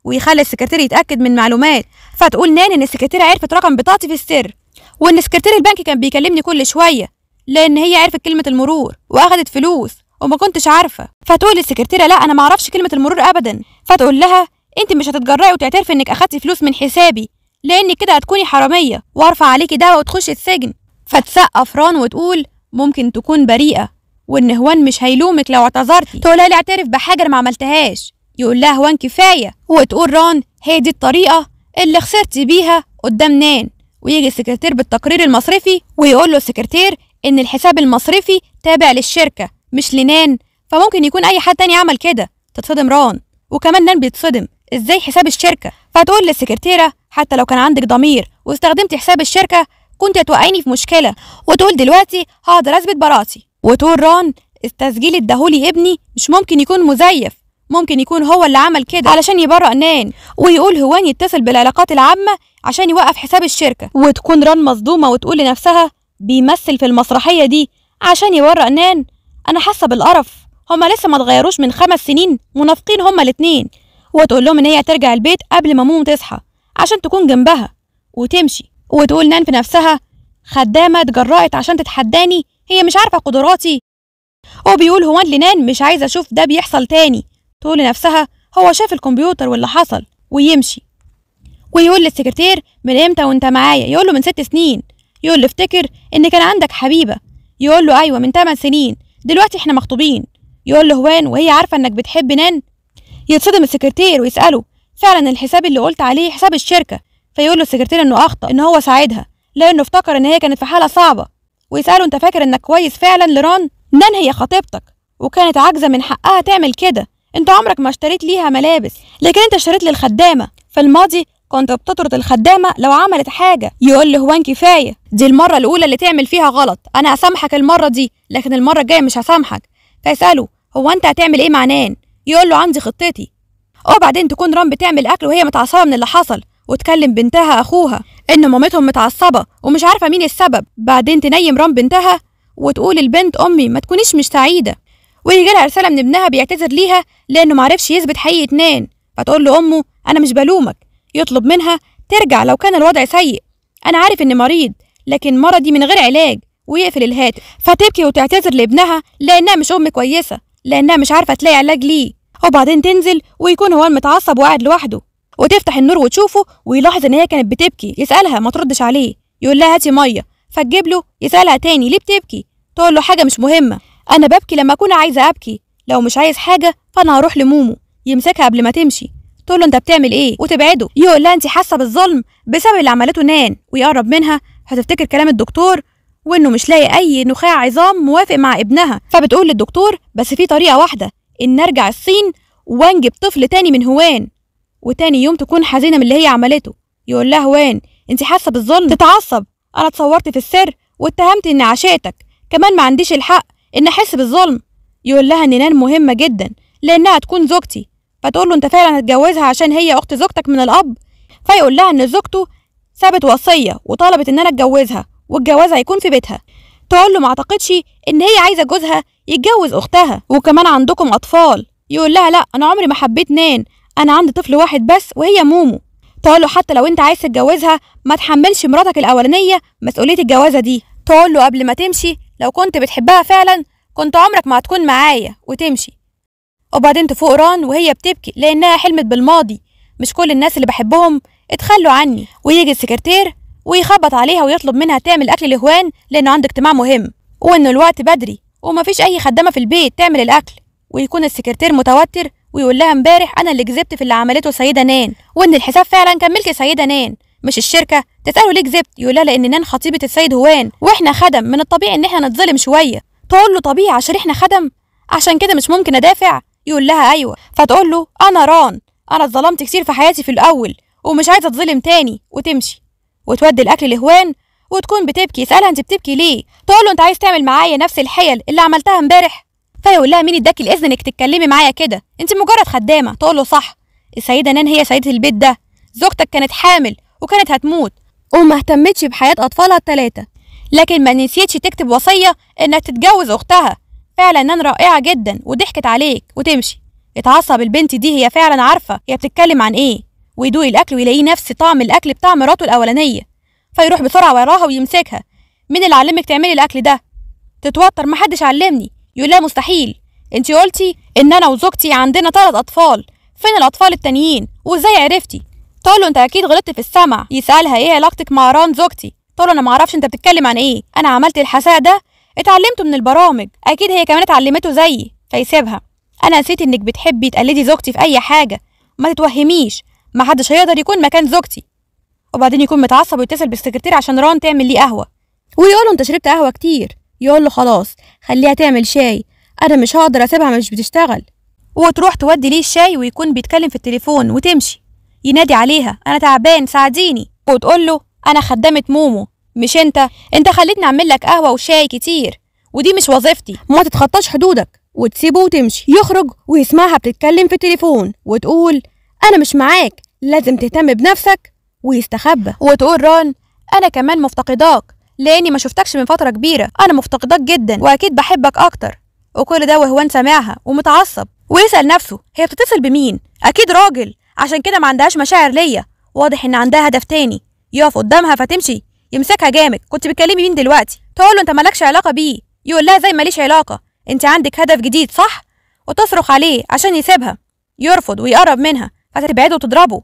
ويخلي السكرتير يتاكد من معلومات فتقول نان ان السكرتيره عرفت رقم بطاقتي في السر وان سكرتير البنك كان بيكلمني كل شويه لان هي عرفت كلمه المرور واخدت فلوس وما كنتش عارفه فتقول للسكرتيره لا انا ما اعرفش كلمه المرور ابدا فتقول لها انت مش هتتجرأي وتعترفي انك اخدتي فلوس من حسابي لان كده هتكوني حراميه وارفع عليكي دعوه وتخشي السجن فتسقف ران وتقول ممكن تكون بريئه وان هوان مش هيلومك لو اعتذرتي تقولها لي اعترف بحاجه انا ما عملتهاش يقول لها هوان كفايه وتقول ران هي دي الطريقه اللي خسرت بيها قدام نان ويجي السكرتير بالتقرير المصرفي ويقول له السكرتير ان الحساب المصرفي تابع للشركه مش لنان فممكن يكون اي حد تاني عمل كده تتصدم ران وكمان نان بيتصدم ازاي حساب الشركه فتقول للسكرتيره حتى لو كان عندك ضمير واستخدمت حساب الشركه كنت هتوقعيني في مشكله وتقول دلوقتي هقدر اثبت براءتي وتقول ران التسجيل اداهولي ابني مش ممكن يكون مزيف ممكن يكون هو اللي عمل كده علشان يبرأ نان ويقول هوان يتصل بالعلاقات العامة عشان يوقف حساب الشركة وتكون ران مصدومة وتقول لنفسها بيمثل في المسرحية دي عشان يبرأ نان أنا حاسة بالقرف هما لسه ما تغيروش من خمس سنين منافقين هما الاتنين وتقول لهم إن هي ترجع البيت قبل ما موم تصحى عشان تكون جنبها وتمشي وتقول نان في نفسها خدامة اتجرأت عشان تتحداني هي مش عارفة قدراتي وبيقول هو لنان مش عايزة أشوف ده بيحصل تاني تقول لنفسها هو شاف الكمبيوتر واللي حصل ويمشي ويقول للسكرتير من امتى وانت معايا يقول له من ست سنين يقول له افتكر ان كان عندك حبيبة يقول له ايوه من تمن سنين دلوقتي احنا مخطوبين يقول له هوان وهي عارفة انك بتحب نان يتصدم السكرتير ويسأله فعلا الحساب اللي قلت عليه حساب الشركة فيقول له السكرتير انه اخطأ ان هو ساعدها لانه افتكر ان هي كانت في حالة صعبة ويسأله أنت فاكر إنك كويس فعلا لران؟ نان هي خطيبتك وكانت عاجزة من حقها تعمل كده أنت عمرك ما اشتريت ليها ملابس لكن أنت اشتريت للخدامة في الماضي كنت بتطرد الخدامة لو عملت حاجة يقول له هوان كفاية دي المرة الأولى اللي تعمل فيها غلط أنا هسامحك المرة دي لكن المرة الجاية مش هسامحك فيسأله هو أنت هتعمل إيه مع نان؟ يقول له عندي خطتي أو بعدين تكون ران بتعمل أكل وهي متعصبة من اللي حصل وتكلم بنتها أخوها إن مامتهم متعصبة ومش عارفة مين السبب بعدين تنيم رام بنتها وتقول البنت أمي ما تكونيش مش سعيدة ويجي لها رسالة من ابنها بيعتذر ليها لأنه معرفش يثبت حقيقة نان فتقول لأمه أنا مش بلومك يطلب منها ترجع لو كان الوضع سيء أنا عارف إني مريض لكن مرضي من غير علاج ويقفل الهاتف فتبكي وتعتذر لابنها لأنها مش أم كويسة لأنها مش عارفة تلاقي علاج ليه وبعدين تنزل ويكون هو المتعصب وقاعد لوحده وتفتح النور وتشوفه ويلاحظ ان هي كانت بتبكي يسالها ما تردش عليه يقول لها هاتي ميه فتجيب له يسالها تاني ليه بتبكي تقول له حاجه مش مهمه انا ببكي لما اكون عايزه ابكي لو مش عايز حاجه فانا هروح لمومو يمسكها قبل ما تمشي تقول له انت بتعمل ايه وتبعده يقول لها انت حاسه بالظلم بسبب اللي عملته نان ويقرب منها هتفتكر كلام الدكتور وانه مش لاقي اي نخاع عظام موافق مع ابنها فبتقول للدكتور بس في طريقه واحده ان ارجع الصين وانجب طفل تاني من هوان وتاني يوم تكون حزينه من اللي هي عملته يقول لها وين انت حاسه بالظلم تتعصب انا اتصورت في السر واتهمت اني عشيتك كمان ما عنديش الحق ان احس بالظلم يقول لها ان نان مهمه جدا لانها تكون زوجتي فتقول له انت فعلا هتجوزها عشان هي اخت زوجتك من الاب فيقول لها ان زوجته سابت وصيه وطلبت ان انا اتجوزها والجواز هيكون في بيتها تقول له ما اعتقدش ان هي عايزه جوزها يتجوز اختها وكمان عندكم اطفال يقول لها لا انا عمري ما حبيت نان انا عندي طفل واحد بس وهي مومو تقول له حتى لو انت عايز تتجوزها ما تحملش مراتك الاولانيه مسؤوليه الجوازه دي تقول له قبل ما تمشي لو كنت بتحبها فعلا كنت عمرك ما هتكون معايا وتمشي وبعدين تفوق ران وهي بتبكي لانها حلمت بالماضي مش كل الناس اللي بحبهم اتخلوا عني ويجي السكرتير ويخبط عليها ويطلب منها تعمل اكل الاهوان لانه عنده اجتماع مهم وانه الوقت بدري ومفيش اي خدامه في البيت تعمل الاكل ويكون السكرتير متوتر ويقول لها امبارح انا اللي كذبت في اللي عملته سيده نان وان الحساب فعلا كان ملك سيده نان مش الشركه تساله ليه كذبت يقول لها لان نان خطيبه السيد هوان واحنا خدم من الطبيعي ان احنا نتظلم شويه تقول له طبيعي عشان احنا خدم عشان كده مش ممكن ادافع يقول لها ايوه فتقول له انا ران انا اتظلمت كتير في حياتي في الاول ومش عايزه اتظلم تاني وتمشي وتودي الاكل لهوان وتكون بتبكي يسالها انت بتبكي ليه تقول له انت عايز تعمل معايا نفس الحيل اللي عملتها امبارح فيقول لها مين اداكي الاذن انك تتكلمي معايا كده انت مجرد خدامه تقول له صح السيده نان هي سيده البيت ده زوجتك كانت حامل وكانت هتموت وما اهتمتش بحياه اطفالها الثلاثه لكن ما نسيتش تكتب وصيه انها تتجوز اختها فعلا نان رائعه جدا وضحكت عليك وتمشي اتعصب البنت دي هي فعلا عارفه هي بتتكلم عن ايه ويدوق الاكل ويلاقيه نفس طعم الاكل بتاع مراته الاولانيه فيروح بسرعه وراها ويمسكها مين اللي علمك تعملي الاكل ده تتوتر محدش علمني يقول لها مستحيل انت قلتي ان انا وزوجتي عندنا ثلاث اطفال فين الاطفال التانيين وازاي عرفتي تقول له انت اكيد غلطت في السمع يسالها ايه علاقتك مع ران زوجتي تقول له انا معرفش انت بتتكلم عن ايه انا عملت الحساء ده اتعلمته من البرامج اكيد هي كمان اتعلمته زيي فيسيبها انا نسيت انك بتحبي تقلدي زوجتي في اي حاجه ما تتوهميش محدش هيقدر يكون مكان زوجتي وبعدين يكون متعصب ويتصل بالسكرتير عشان ران تعمل ليه قهوه ويقول له انت شربت قهوه كتير يقول له خلاص خليها تعمل شاي انا مش هقدر اسيبها مش بتشتغل وتروح تودي ليه الشاي ويكون بيتكلم في التليفون وتمشي ينادي عليها انا تعبان ساعديني وتقول له انا خدامه مومو مش انت انت خليتني اعمل لك قهوه وشاي كتير ودي مش وظيفتي ما تتخطاش حدودك وتسيبه وتمشي يخرج ويسمعها بتتكلم في التليفون وتقول انا مش معاك لازم تهتم بنفسك ويستخبى وتقول ران انا كمان مفتقداك لاني ما شفتكش من فتره كبيره انا مفتقداك جدا واكيد بحبك اكتر وكل ده وهوان سامعها ومتعصب ويسال نفسه هي بتتصل بمين اكيد راجل عشان كده ما عندهاش مشاعر ليا واضح ان عندها هدف تاني يقف قدامها فتمشي يمسكها جامد كنت بتكلمي مين دلوقتي تقول له انت مالكش علاقه بيه يقول لها زي ماليش علاقه انت عندك هدف جديد صح وتصرخ عليه عشان يسيبها يرفض ويقرب منها فتبعده وتضربه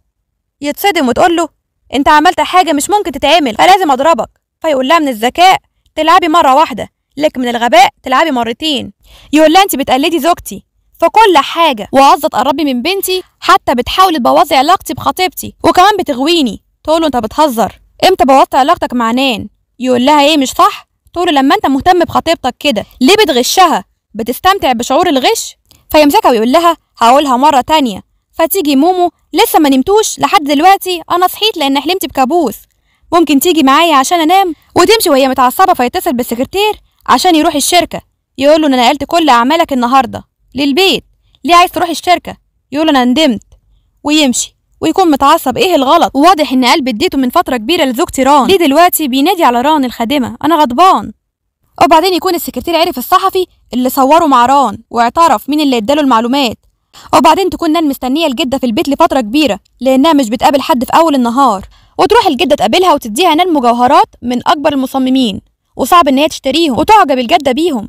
يتصدم وتقول له انت عملت حاجه مش ممكن تتعمل فلازم اضربك فيقول لها من الذكاء تلعبي مرة واحدة لك من الغباء تلعبي مرتين يقول لها انت بتقلدي زوجتي في كل حاجة وعاوزه تقربي من بنتي حتى بتحاولي تبوظي علاقتي بخطيبتي وكمان بتغويني تقول له انت بتهزر امتى بوظت علاقتك مع نان يقول لها ايه مش صح تقول له لما انت مهتم بخطيبتك كده ليه بتغشها بتستمتع بشعور الغش فيمسكها ويقول لها هقولها مرة تانية فتيجي مومو لسه ما نمتوش لحد دلوقتي انا صحيت لان حلمت بكابوس ممكن تيجي معايا عشان انام وتمشي وهي متعصبه فيتصل بالسكرتير عشان يروح الشركه يقول له انا نقلت كل اعمالك النهارده للبيت ليه عايز تروح الشركه يقول انا ندمت ويمشي ويكون متعصب ايه الغلط وواضح ان قلب اديته من فتره كبيره لزوجتي ران ليه دلوقتي بينادي على ران الخادمه انا غضبان وبعدين يكون السكرتير عرف الصحفي اللي صوره مع ران واعترف مين اللي اداله المعلومات وبعدين تكون نان مستنيه الجده في البيت لفتره كبيره لانها مش بتقابل حد في اول النهار وتروح الجده تقابلها وتديها نان مجوهرات من اكبر المصممين وصعب ان هي تشتريهم وتعجب الجده بيهم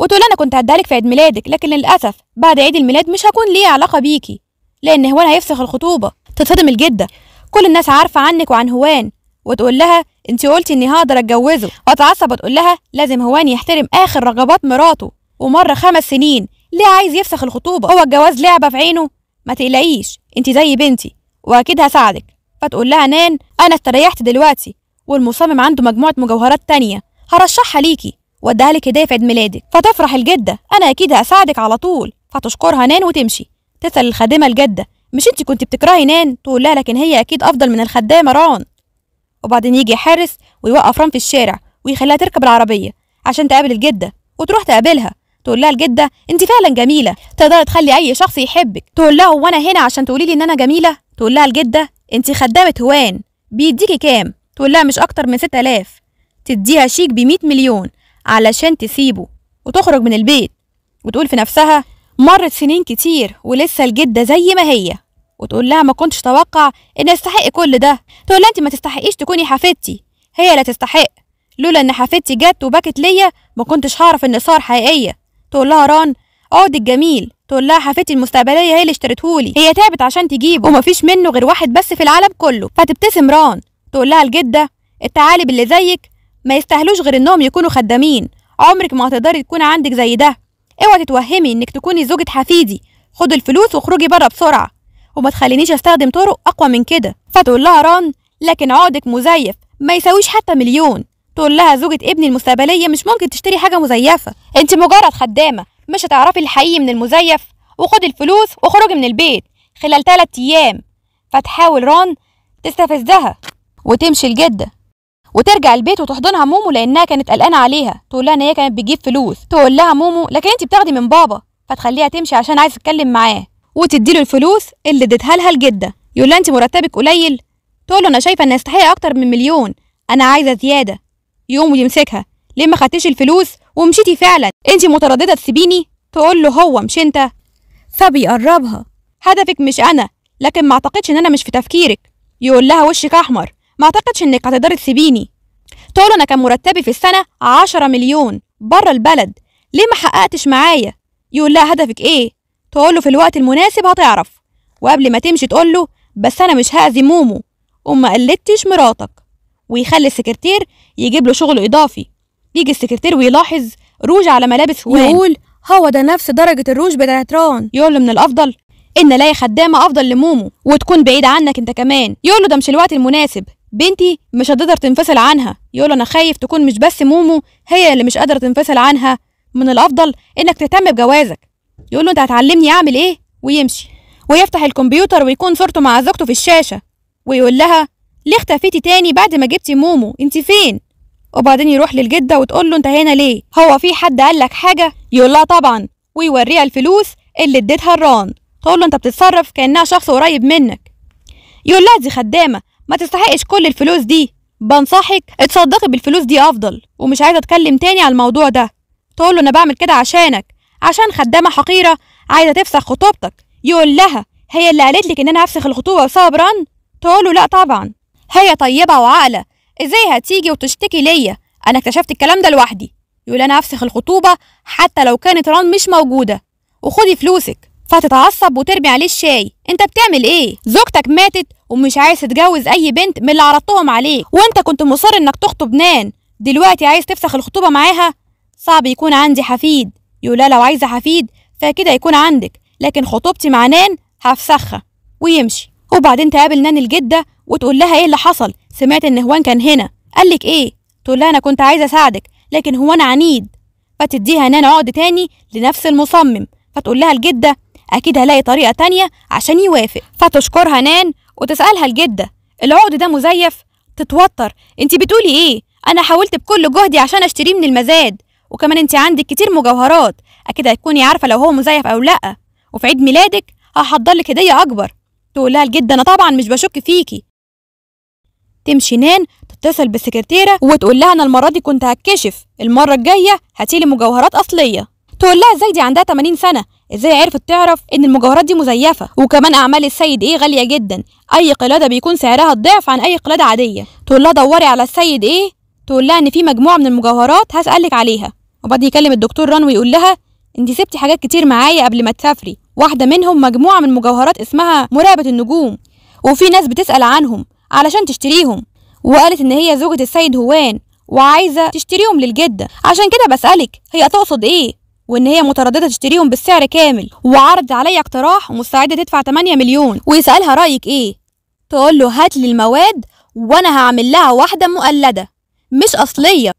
وتقول انا كنت هديها لك في عيد ميلادك لكن للاسف بعد عيد الميلاد مش هكون ليا علاقه بيكي لان هوان هيفسخ الخطوبه تتصدم الجده كل الناس عارفه عنك وعن هوان وتقول لها انت قلتي اني هقدر اتجوزه وتعصب وتقول لها لازم هوان يحترم اخر رغبات مراته ومر خمس سنين ليه عايز يفسخ الخطوبه هو الجواز لعبه في عينه ما تقلقيش انت زي بنتي واكيد هساعدك فتقول لها نان أنا استريحت دلوقتي والمصمم عنده مجموعة مجوهرات تانية هرشحها ليكي واديها لك هدية في عيد ميلادك فتفرح الجدة أنا أكيد هساعدك على طول فتشكرها نان وتمشي تسأل الخادمة الجدة مش انت كنت بتكرهي نان تقول لها لكن هي أكيد أفضل من الخدامة ران وبعدين يجي حارس ويوقف ران في الشارع ويخليها تركب العربية عشان تقابل الجدة وتروح تقابلها تقول لها الجدة انت فعلا جميلة تقدري تخلي اي شخص يحبك تقول هو وانا هنا عشان تقولي لي ان انا جميلة تقول لها الجدة انت خدامة هوان بيديكي كام تقول لها مش اكتر من الاف تديها شيك بمية مليون علشان تسيبه وتخرج من البيت وتقول في نفسها مرت سنين كتير ولسه الجدة زي ما هي وتقول لها ما كنتش اتوقع ان استحق كل ده تقول لها انت ما تستحقيش تكوني حفيدتي هي لا تستحق لولا ان حفيدتي جت وبكت ليا ما كنتش هعرف ان صار حقيقيه تقول لها ران اه الجميل تقول لها حفيدتي المستقبليه هي اللي اشترتهولي هي تعبت عشان تجيبه ومفيش منه غير واحد بس في العالم كله فتبتسم ران تقول لها الجده التعالب اللي زيك ما يستاهلوش غير انهم يكونوا خدامين عمرك ما هتقدري تكون عندك زي ده اوعي تتوهمي انك تكوني زوجة حفيدي خدي الفلوس واخرجي بره بسرعه وما تخلينيش استخدم طرق اقوى من كده فتقول لها ران لكن عقدك مزيف ما يساويش حتى مليون تقول لها زوجة ابني المستقبلية مش ممكن تشتري حاجة مزيفة انت مجرد خدامة مش هتعرفي الحقيقي من المزيف وخدي الفلوس واخرجي من البيت خلال تلات أيام فتحاول ران تستفزها وتمشي لجدة وترجع البيت وتحضنها مومو لأنها كانت قلقانة عليها تقول لها إن هي كانت بتجيب فلوس تقول لها مومو لكن أنت بتاخدي من بابا فتخليها تمشي عشان عايز تتكلم معاه وتديله الفلوس اللي اديتها لها لجدة يقول لها أنت مرتبك قليل تقول له أنا شايفة إن يستحق أكتر من مليون أنا عايزة زيادة يقوم ويمسكها ليه ما خدتيش الفلوس ومشيتي فعلا انت متردده تسيبيني تقول له هو مش انت فبيقربها هدفك مش انا لكن ما اعتقدش ان انا مش في تفكيرك يقول لها وشك احمر ما اعتقدش انك هتقدري تسيبيني تقول انا كان مرتبي في السنه 10 مليون بره البلد ليه ما حققتش معايا يقول لها هدفك ايه تقول له في الوقت المناسب هتعرف وقبل ما تمشي تقول له بس انا مش هاذي مومو وما قلدتش مراتك ويخلي السكرتير يجيب له شغل اضافي يجي السكرتير ويلاحظ روج على ملابس هوان يقول هو ده نفس درجة الروج بتاعت ران يقول له من الأفضل إن ألاقي خدامة أفضل لمومو وتكون بعيدة عنك أنت كمان يقول له ده مش الوقت المناسب بنتي مش هتقدر تنفصل عنها يقول له أنا خايف تكون مش بس مومو هي اللي مش قادرة تنفصل عنها من الأفضل إنك تهتم بجوازك يقول له أنت هتعلمني أعمل إيه ويمشي ويفتح الكمبيوتر ويكون صورته مع زوجته في الشاشة ويقول لها ليه اختفيتي تاني بعد ما جبتي مومو انت فين وبعدين يروح للجده وتقول له انت هنا ليه هو في حد قال لك حاجه يقول لها طبعا ويوريها الفلوس اللي اديتها الران تقول له انت بتتصرف كانها شخص قريب منك يقول لها دي خدامه ما تستحقش كل الفلوس دي بنصحك اتصدقي بالفلوس دي افضل ومش عايزه اتكلم تاني على الموضوع ده تقول له انا بعمل كده عشانك عشان خدامه حقيره عايزه تفسخ خطوبتك يقول لها هي اللي قالت لك ان انا هفسخ الخطوبه بسبب ران تقول له لا طبعا هي طيبه وعاقله ازاي هتيجي وتشتكي ليا انا اكتشفت الكلام ده لوحدي يقول انا هفسخ الخطوبه حتى لو كانت ران مش موجوده وخدي فلوسك فتتعصب وترمي عليه الشاي انت بتعمل ايه زوجتك ماتت ومش عايز تتجوز اي بنت من اللي عرضتهم عليك وانت كنت مصر انك تخطب نان دلوقتي عايز تفسخ الخطوبه معاها صعب يكون عندي حفيد يقول لو عايزه حفيد فكده يكون عندك لكن خطوبتي مع نان هفسخها ويمشي وبعدين تقابل نان الجده وتقول لها ايه اللي حصل سمعت ان هوان كان هنا قال لك ايه تقول لها انا كنت عايزه اساعدك لكن هوان عنيد فتديها نانا عقد تاني لنفس المصمم فتقول لها الجده اكيد هلاقي طريقه تانية عشان يوافق فتشكرها نان وتسالها الجده العقد ده مزيف تتوتر انت بتقولي ايه انا حاولت بكل جهدي عشان اشتريه من المزاد وكمان انت عندك كتير مجوهرات اكيد هتكوني عارفه لو هو مزيف او لا وفي عيد ميلادك هحضر لك هديه اكبر تقول لها الجده انا طبعا مش بشك فيكي تمشي نان تتصل بالسكرتيرة وتقول لها أنا المرة دي كنت هتكشف المرة الجاية هاتيلي مجوهرات أصلية تقول لها ازاي دي عندها 80 سنة ازاي عرفت تعرف ان المجوهرات دي مزيفة وكمان اعمال السيد ايه غالية جدا اي قلادة بيكون سعرها الضعف عن اي قلادة عادية تقول لها دوري على السيد ايه تقول لها ان في مجموعة من المجوهرات هسألك عليها وبعد يكلم الدكتور ران ويقول لها انت سبتي حاجات كتير معايا قبل ما تسافري واحدة منهم مجموعة من مجوهرات اسمها مراقبه النجوم وفي ناس بتسأل عنهم علشان تشتريهم وقالت ان هي زوجة السيد هوان وعايزة تشتريهم للجدة عشان كده بسألك هي تقصد ايه وان هي متردده تشتريهم بالسعر كامل وعرض عليا اقتراح ومستعده تدفع 8 مليون ويسالها رايك ايه تقول له هات لي المواد وانا هعمل لها واحده مقلده مش اصليه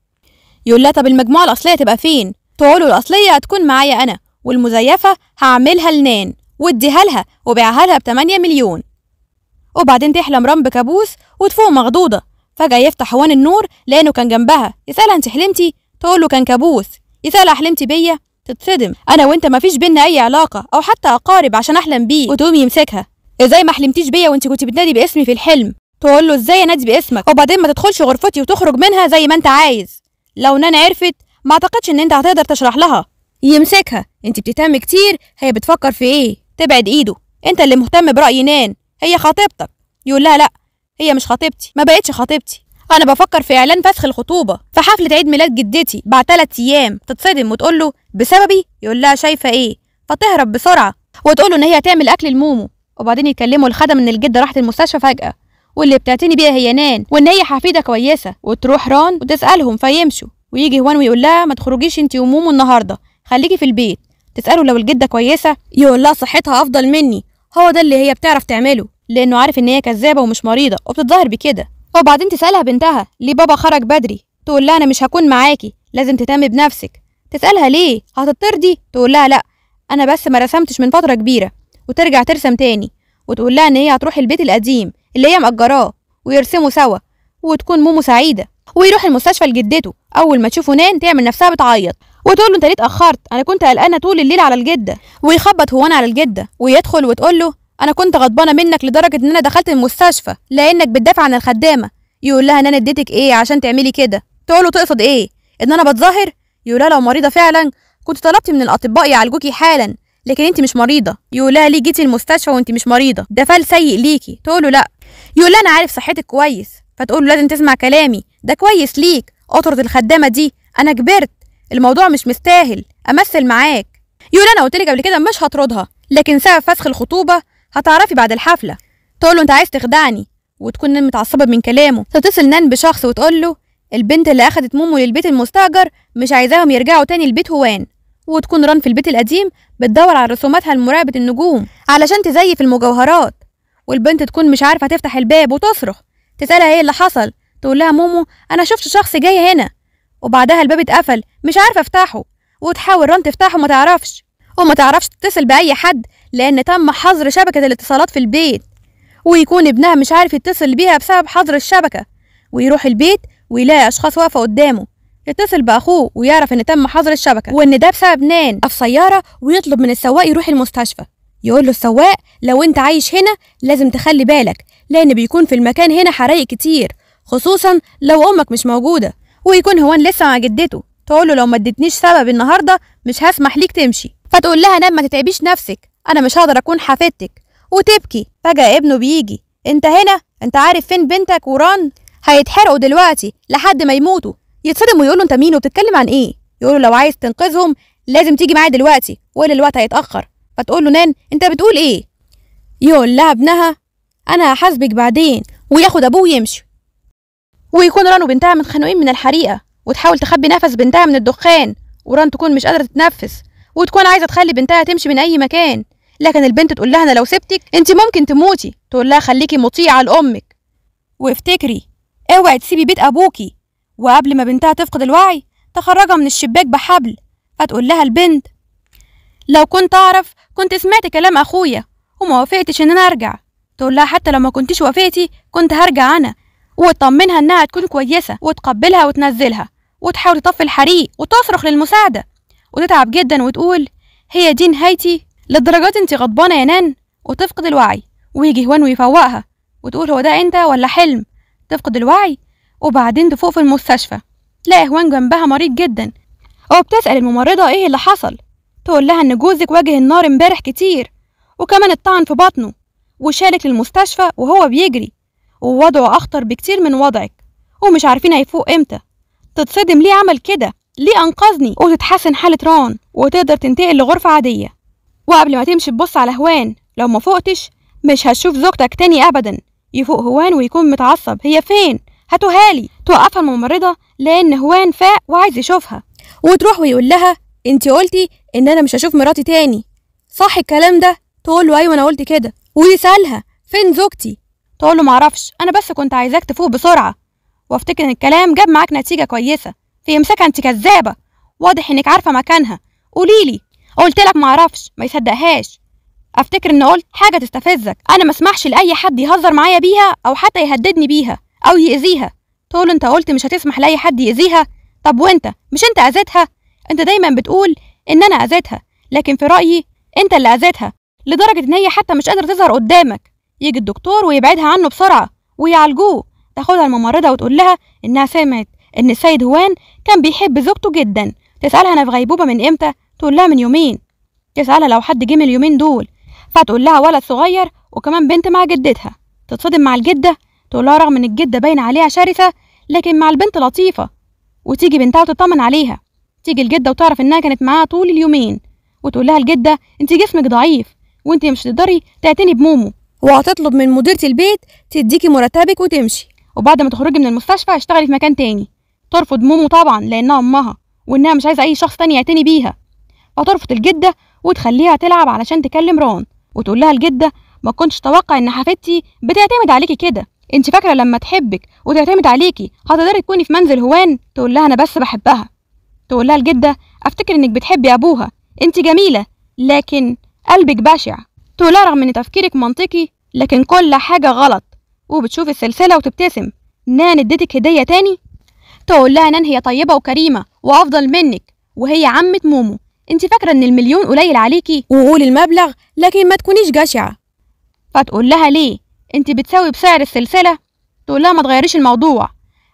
يقول لها طب المجموعه الاصليه تبقى فين تقول له الاصليه هتكون معايا انا والمزيفه هعملها لنان واديها لها وبيعها لها ب 8 مليون وبعدين تحلم رام بكابوس وتفوق مخضوضة فجأة يفتح حوان النور لأنه كان جنبها يسألها أنت حلمتي تقول له كان كابوس يسألها حلمتي بيا تتصدم أنا وأنت مفيش بينا أي علاقة أو حتى أقارب عشان أحلم بيه وتقوم يمسكها ازاي ما حلمتيش بيا وانت كنت بتنادي باسمي في الحلم تقول له ازاي انادي باسمك وبعدين ما تدخلش غرفتي وتخرج منها زي ما انت عايز لو نانا عرفت ما اعتقدش ان انت هتقدر تشرح لها يمسكها انت بتتهم كتير هي بتفكر في ايه تبعد ايده انت اللي مهتم براي نان هي خطيبتك يقول لها لا هي مش خطيبتي ما بقتش خطيبتي انا بفكر في اعلان فسخ الخطوبه في حفله عيد ميلاد جدتي بعد ثلاث ايام تتصدم وتقول له بسببي يقول لها شايفه ايه فتهرب بسرعه وتقول له ان هي تعمل اكل لمومو وبعدين يكلموا الخدم ان الجده راحت المستشفى فجاه واللي بتعتني بيها هي نان وان هي حفيده كويسه وتروح ران وتسالهم فيمشوا ويجي هوان ويقول لها ما تخرجيش انت ومومو النهارده خليكي في البيت تساله لو الجده كويسه يقول لها صحتها افضل مني هو ده اللي هي بتعرف تعمله لانه عارف ان هي كذابه ومش مريضه وبتتظاهر بكده وبعدين تسالها بنتها ليه بابا خرج بدري تقول لها انا مش هكون معاكي لازم تهتمي بنفسك تسالها ليه هتطردي تقول لها لا انا بس ما رسمتش من فتره كبيره وترجع ترسم تاني وتقول لها ان هي هتروح البيت القديم اللي هي مأجراه ويرسموا سوا وتكون مومو سعيده ويروح المستشفى لجدته اول ما تشوفه نان تعمل نفسها بتعيط وتقول له انت ليه اتاخرت انا كنت قلقانه طول الليل على الجده ويخبط هو انا على الجده ويدخل وتقول له انا كنت غضبانه منك لدرجه ان انا دخلت المستشفى لانك بتدافع عن الخدامه يقول لها ان انا اديتك ايه عشان تعملي كده تقول له تقصد ايه ان انا بتظاهر يقول لها لو مريضه فعلا كنت طلبت من الاطباء يعالجوكي حالا لكن انت مش مريضه يقول لها ليه جيتي المستشفى وانت مش مريضه ده فال سيء ليكي تقول له لا يقول لها انا عارف صحتك كويس فتقول له لازم تسمع كلامي ده كويس ليك اطرد الخدامه دي انا كبرت الموضوع مش مستاهل امثل معاك يقول انا قلت لك قبل كده مش هطردها لكن سبب فسخ الخطوبه هتعرفي بعد الحفله تقوله انت عايز تخدعني وتكون متعصبه من كلامه تتصل نان بشخص وتقوله البنت اللي اخدت مومو للبيت المستاجر مش عايزاهم يرجعوا تاني البيت هوان وتكون ران في البيت القديم بتدور على رسوماتها لمراقبه النجوم علشان تزيف المجوهرات والبنت تكون مش عارفه تفتح الباب وتصرخ تسالها ايه اللي حصل تقول لها مومو انا شفت شخص جاي هنا وبعدها الباب اتقفل مش عارفه افتحه وتحاول ران تفتحه ما تعرفش وما تعرفش تتصل باي حد لأن تم حظر شبكة الاتصالات في البيت ويكون ابنها مش عارف يتصل بيها بسبب حظر الشبكة ويروح البيت ويلاقي أشخاص واقفة قدامه يتصل بأخوه ويعرف إن تم حظر الشبكة وإن ده بسبب نان في سيارة ويطلب من السواق يروح المستشفى يقول له السواق لو أنت عايش هنا لازم تخلي بالك لأن بيكون في المكان هنا حرايق كتير خصوصا لو أمك مش موجودة ويكون هوان لسه مع جدته تقول له لو ما سبب النهاردة مش هسمح ليك تمشي فتقول لها نام ما تتعبيش نفسك انا مش هقدر اكون حفيدتك وتبكي فجاه ابنه بيجي انت هنا انت عارف فين بنتك وران هيتحرقوا دلوقتي لحد ما يموتوا يتصدم ويقول له انت مين وبتتكلم عن ايه يقول له لو عايز تنقذهم لازم تيجي معايا دلوقتي والا الوقت هيتاخر فتقول له نان انت بتقول ايه يقول لها ابنها انا هحاسبك بعدين وياخد ابوه ويمشي ويكون ران وبنتها متخانقين من, من الحريقه وتحاول تخبي نفس بنتها من الدخان وران تكون مش قادره تتنفس وتكون عايزه تخلي بنتها تمشي من اي مكان لكن البنت تقول لها انا لو سبتك انت ممكن تموتي تقول لها خليكي مطيعه لامك وافتكري اوعي تسيبي بيت ابوكي وقبل ما بنتها تفقد الوعي تخرجها من الشباك بحبل فتقول لها البنت لو كنت اعرف كنت سمعت كلام اخويا وما وافقتش ان انا ارجع تقول لها حتى لو ما كنتش وافقتي كنت هرجع انا وتطمنها انها تكون كويسه وتقبلها وتنزلها وتحاول تطفي الحريق وتصرخ للمساعده وتتعب جدا وتقول هي دي نهايتي للدرجات انت غضبانه يا نان وتفقد الوعي ويجي هوان ويفوقها وتقول هو ده انت ولا حلم تفقد الوعي وبعدين تفوق في المستشفى تلاقي هوان جنبها مريض جدا وبتسأل الممرضة ايه اللي حصل تقول لها ان جوزك واجه النار امبارح كتير وكمان الطعن في بطنه وشالك للمستشفى وهو بيجري ووضعه أخطر بكتير من وضعك ومش عارفين هيفوق امتى تتصدم ليه عمل كده ليه أنقذني وتتحسن حالة ران وتقدر تنتقل لغرفة عادية وقبل ما تمشي تبص على هوان لو ما فقتش مش هتشوف زوجتك تاني أبدا يفوق هوان ويكون متعصب هي فين هاتوهالي توقفها الممرضة لأن هوان فاق وعايز يشوفها وتروح ويقول لها انت قلتي ان انا مش هشوف مراتي تاني صح الكلام ده تقول له ايوه انا قلت كده ويسالها فين زوجتي تقول له معرفش انا بس كنت عايزاك تفوق بسرعه وافتكر ان الكلام جاب معاك نتيجه كويسه في امساكها انت كذابه واضح انك عارفه مكانها قوليلي قلت لك ما اعرفش ما يصدقهاش افتكر ان قلت حاجه تستفزك انا ما اسمحش لاي حد يهزر معايا بيها او حتى يهددني بيها او ياذيها تقول انت قلت مش هتسمح لاي حد ياذيها طب وانت مش انت اذيتها انت دايما بتقول ان انا اذيتها لكن في رايي انت اللي اذيتها لدرجه ان هي حتى مش قادره تظهر قدامك يجي الدكتور ويبعدها عنه بسرعه ويعالجوه تاخدها الممرضه وتقول لها انها سمعت ان السيد هوان كان بيحب زوجته جدا تسالها انا في غيبوبه من امتى تقول لها من يومين تسألها لو حد جه من اليومين دول فتقول لها ولد صغير وكمان بنت مع جدتها تتصدم مع الجدة تقول لها رغم إن الجدة باين عليها شرسة لكن مع البنت لطيفة وتيجي بنتها وتطمن عليها تيجي الجدة وتعرف إنها كانت معاها طول اليومين وتقول لها الجدة أنت جسمك ضعيف وأنت مش تقدري تعتني بمومو وهتطلب من مديرة البيت تديكي مرتبك وتمشي وبعد ما تخرجي من المستشفى اشتغلي في مكان تاني ترفض مومو طبعا لأنها أمها وإنها مش عايزة أي شخص تاني يعتني بيها فترفض الجده وتخليها تلعب علشان تكلم ران وتقول لها الجده ما كنتش اتوقع ان حفيدتي بتعتمد عليكي كده انت فاكره لما تحبك وتعتمد عليكي هتقدري تكوني في منزل هوان تقول لها انا بس بحبها تقول لها الجده افتكر انك بتحبي ابوها انت جميله لكن قلبك بشع تقول لها رغم ان تفكيرك منطقي لكن كل حاجه غلط وبتشوف السلسله وتبتسم نان اديتك هديه تاني تقول لها نان هي طيبه وكريمه وافضل منك وهي عمه مومو انت فاكره ان المليون قليل عليكي وقولي المبلغ لكن ما تكونيش جشعه فتقول لها ليه انت بتساوي بسعر السلسله تقول لها ما تغيريش الموضوع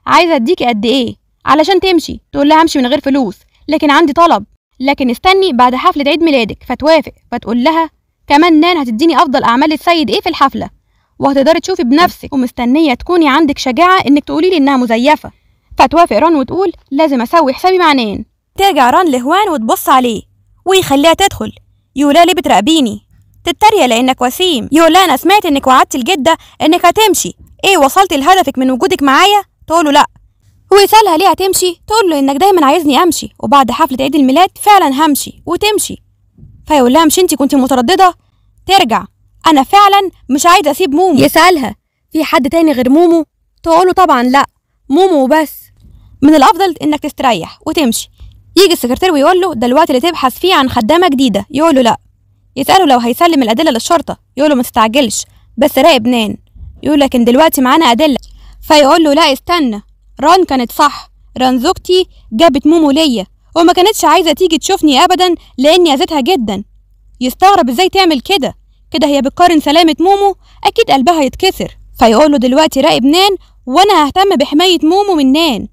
عايزه اديكي قد ايه علشان تمشي تقول لها امشي من غير فلوس لكن عندي طلب لكن استني بعد حفله عيد ميلادك فتوافق فتقول لها كمان نان هتديني افضل اعمال السيد ايه في الحفله وهتقدري تشوفي بنفسك ومستنيه تكوني عندك شجاعه انك تقولي لي انها مزيفه فتوافق ران وتقول لازم اسوي حسابي مع نان تاجع ران لهوان وتبص عليه ويخليها تدخل يولا ليه بتراقبيني تتريق لانك وسيم يولا انا سمعت انك وعدت الجده انك هتمشي ايه وصلت لهدفك من وجودك معايا تقول له لا ويسألها ليه هتمشي تقول له انك دايما عايزني امشي وبعد حفلة عيد الميلاد فعلا همشي وتمشي فيقول لها مش انت كنت مترددة ترجع انا فعلا مش عايزة اسيب مومو يسألها في حد تاني غير مومو تقول له طبعا لا مومو وبس من الافضل انك تستريح وتمشي يجي السكرتير ويقول له ده الوقت اللي تبحث فيه عن خدامه جديده يقول له لا يساله لو هيسلم الادله للشرطه يقول له ما تستعجلش بس راقب نان يقول لكن دلوقتي معانا ادله فيقول له لا استنى ران كانت صح ران زوجتي جابت مومو ليا وما كانتش عايزه تيجي تشوفني ابدا لاني اذيتها جدا يستغرب ازاي تعمل كده كده هي بتقارن سلامه مومو اكيد قلبها يتكسر فيقول له دلوقتي راقب نان وانا ههتم بحمايه مومو من نان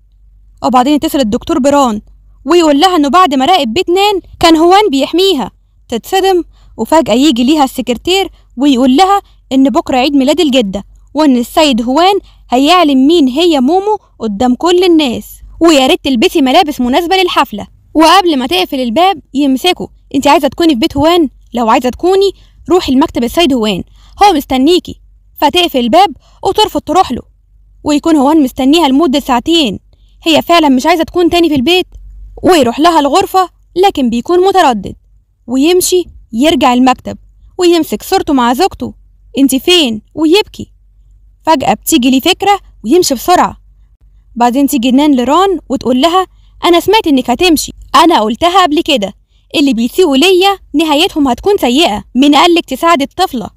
وبعدين يتصل الدكتور بران ويقول لها انه بعد ما راقب بيت نان كان هوان بيحميها تتصدم وفجأة يجي ليها السكرتير ويقول لها ان بكرة عيد ميلاد الجدة وان السيد هوان هيعلم مين هي مومو قدام كل الناس ويا ريت تلبسي ملابس مناسبة للحفلة وقبل ما تقفل الباب يمسكه انت عايزة تكوني في بيت هوان لو عايزة تكوني روحي لمكتب السيد هوان هو مستنيكي فتقفل الباب وترفض تروح له ويكون هوان مستنيها لمدة ساعتين هي فعلا مش عايزة تكون تاني في البيت ويروح لها الغرفة لكن بيكون متردد ويمشي يرجع المكتب ويمسك صورته مع زوجته انت فين ويبكي فجأة بتيجي لي فكرة ويمشي بسرعة بعدين تيجي نان لران وتقول لها أنا سمعت إنك هتمشي أنا قلتها قبل كده اللي بيسيئوا ليا نهايتهم هتكون سيئة مين قالك تساعد الطفلة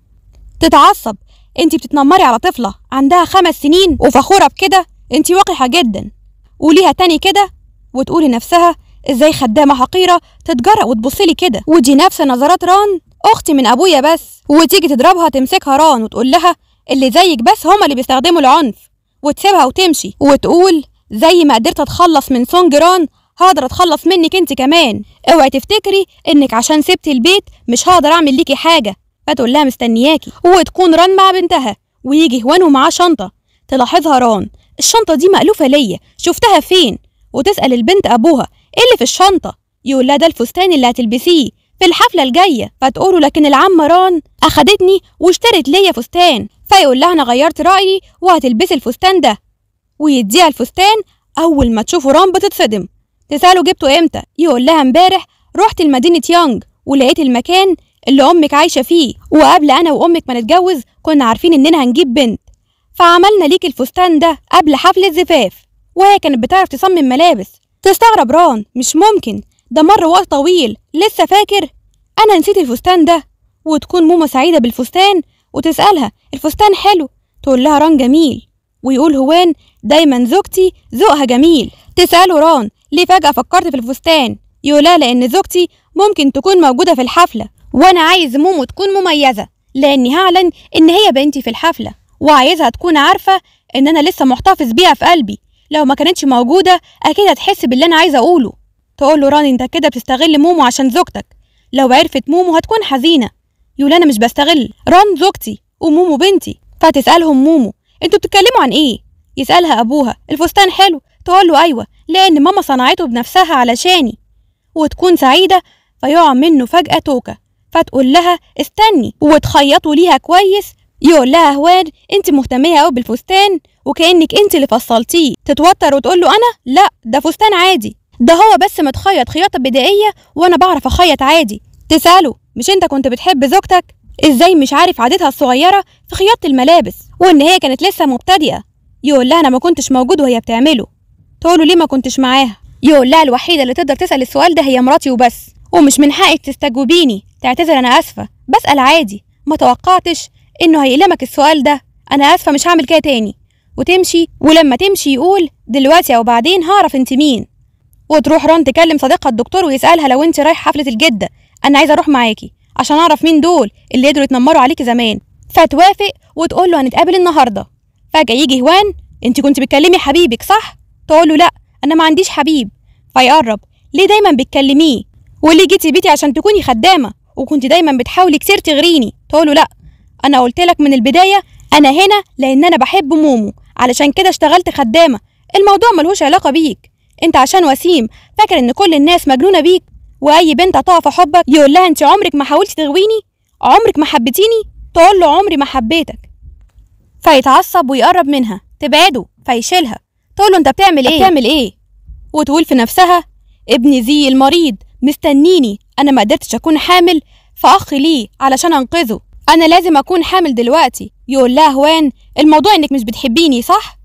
تتعصب انت بتتنمري على طفلة عندها خمس سنين وفخورة بكده انت وقحة جدا وليها تاني كده وتقولي نفسها ازاي خدامه حقيره تتجرأ وتبصلي كده ودي نفس نظرات ران اختي من ابويا بس وتيجي تضربها تمسكها ران وتقول لها اللي زيك بس هما اللي بيستخدموا العنف وتسيبها وتمشي وتقول زي ما قدرت اتخلص من سونج ران هقدر اتخلص منك انت كمان اوعي تفتكري انك عشان سبتي البيت مش هقدر اعمل ليكي حاجه فتقول لها مستنياكي وتكون ران مع بنتها ويجي هوان ومعاه شنطه تلاحظها ران الشنطه دي مألوفه ليا شفتها فين وتسأل البنت أبوها إيه اللي في الشنطة يقول لها ده الفستان اللي هتلبسيه في الحفلة الجاية فتقوله لكن العمة ران أخدتني واشترت ليا فستان فيقول لها أنا غيرت رأيي وهتلبسي الفستان ده ويديها الفستان أول ما تشوفه ران بتتصدم تسأله جبته إمتى يقول لها امبارح رحت لمدينة يانج ولقيت المكان اللي أمك عايشة فيه وقبل أنا وأمك ما نتجوز كنا عارفين إننا هنجيب بنت فعملنا ليك الفستان ده قبل حفل الزفاف وهي كانت بتعرف تصمم ملابس تستغرب ران مش ممكن ده مر وقت طويل لسه فاكر أنا نسيت الفستان ده وتكون موما سعيدة بالفستان وتسألها الفستان حلو تقول لها ران جميل ويقول هوان دايما زوجتي ذوقها جميل تسأله ران ليه فجأة فكرت في الفستان يقولها لأن زوجتي ممكن تكون موجودة في الحفلة وأنا عايز مومو تكون مميزة لأني هعلن إن هي بنتي في الحفلة وعايزها تكون عارفة إن أنا لسه محتفظ بيها في قلبي لو ما كانتش موجودة أكيد هتحس باللي أنا عايزة أقوله تقول له راني أنت كده بتستغل مومو عشان زوجتك لو عرفت مومو هتكون حزينة يقول أنا مش بستغل ران زوجتي ومومو بنتي فتسألهم مومو انتوا بتتكلموا عن ايه يسألها أبوها الفستان حلو تقول له أيوة لأن ماما صنعته بنفسها علشاني وتكون سعيدة فيقع منه فجأة توكة فتقول لها استني وتخيطوا ليها كويس يقول لها هوان انت مهتمية قوي بالفستان وكأنك انت اللي فصلتيه تتوتر وتقول له انا لا ده فستان عادي ده هو بس متخيط خياطة بدائية وانا بعرف اخيط عادي تسأله مش انت كنت بتحب زوجتك ازاي مش عارف عادتها الصغيرة في خياطة الملابس وان هي كانت لسه مبتدئة يقول لها انا ما كنتش موجود وهي بتعمله تقول له ليه ما كنتش معاها يقول لها الوحيدة اللي تقدر تسأل السؤال ده هي مراتي وبس ومش من حقك تستجوبيني تعتذر انا اسفة بسأل عادي ما توقعتش انه هيقلمك السؤال ده انا اسفه مش هعمل كده تاني وتمشي ولما تمشي يقول دلوقتي او بعدين هعرف انت مين وتروح ران تكلم صديقها الدكتور ويسالها لو انت رايح حفله الجده انا عايزه اروح معاكي عشان اعرف مين دول اللي قدروا يتنمروا عليكي زمان فتوافق وتقول له هنتقابل النهارده فجاه يجي هوان انت كنت بتكلمي حبيبك صح تقول له لا انا ما عنديش حبيب فيقرب ليه دايما بتكلميه وليه جيتي بيتي عشان تكوني خدامه وكنت دايما بتحاولي كتير تغريني تقول له لا انا قلت لك من البدايه انا هنا لان انا بحب مومو علشان كده اشتغلت خدامه الموضوع ملهوش علاقه بيك انت عشان وسيم فاكر ان كل الناس مجنونه بيك واي بنت هتقع في حبك يقول لها انت عمرك ما حاولتي تغويني عمرك ما حبيتيني تقول له عمري ما حبيتك فيتعصب ويقرب منها تبعده فيشيلها تقول له انت بتعمل ايه بتعمل ايه وتقول في نفسها ابني زي المريض مستنيني انا ما قدرتش اكون حامل فاخ ليه علشان انقذه أنا لازم أكون حامل دلوقتي يقول لها هوان الموضوع إنك مش بتحبيني صح؟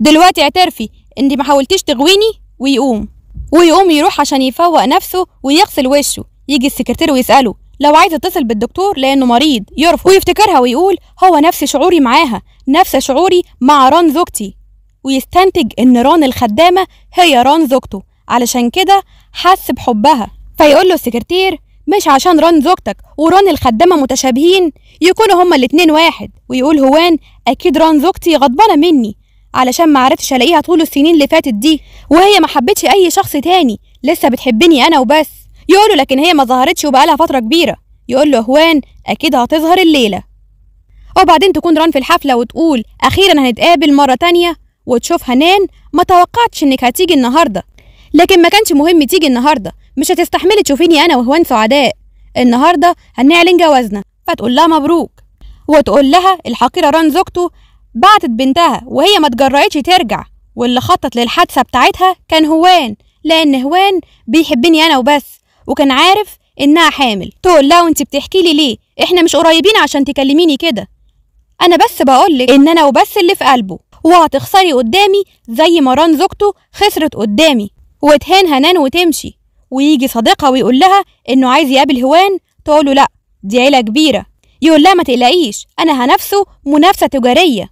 دلوقتي اعترفي إني ما حاولتيش تغويني ويقوم ويقوم يروح عشان يفوق نفسه ويغسل وشه يجي السكرتير ويسأله لو عايز اتصل بالدكتور لأنه مريض يرفض ويفتكرها ويقول هو نفس شعوري معاها نفس شعوري مع ران زوجتي ويستنتج إن ران الخدامة هي ران زوجته علشان كده حس بحبها فيقول له السكرتير مش عشان ران زوجتك وران الخدامة متشابهين يكونوا هما الاتنين واحد ويقول هوان أكيد ران زوجتي غضبانة مني علشان ما عرفتش ألاقيها طول السنين اللي فاتت دي وهي ما حبتش أي شخص تاني لسه بتحبني أنا وبس يقولوا لكن هي ما ظهرتش وبقالها فترة كبيرة يقول له هوان أكيد هتظهر الليلة وبعدين تكون ران في الحفلة وتقول أخيرا هنتقابل مرة تانية وتشوف هنان ما توقعتش إنك هتيجي النهاردة لكن ما كانش مهم تيجي النهاردة مش هتستحملي تشوفيني أنا وهوان سعداء النهاردة هنعلن جوازنا فتقول لها مبروك وتقول لها الحقيرة ران زوجته بعتت بنتها وهي ما تجرأتش ترجع واللي خطط للحادثة بتاعتها كان هوان لأن هوان بيحبني أنا وبس وكان عارف إنها حامل تقول لها وأنت بتحكي لي ليه إحنا مش قريبين عشان تكلميني كده أنا بس بقولك إن أنا وبس اللي في قلبه وهتخسري قدامي زي ما ران زوجته خسرت قدامي وتهان هنان وتمشي ويجي صديقها ويقول لها إنه عايز يقابل هوان تقول له لأ دي عيلة كبيرة يقول لا ما تقلقيش أنا هنافسه منافسة تجارية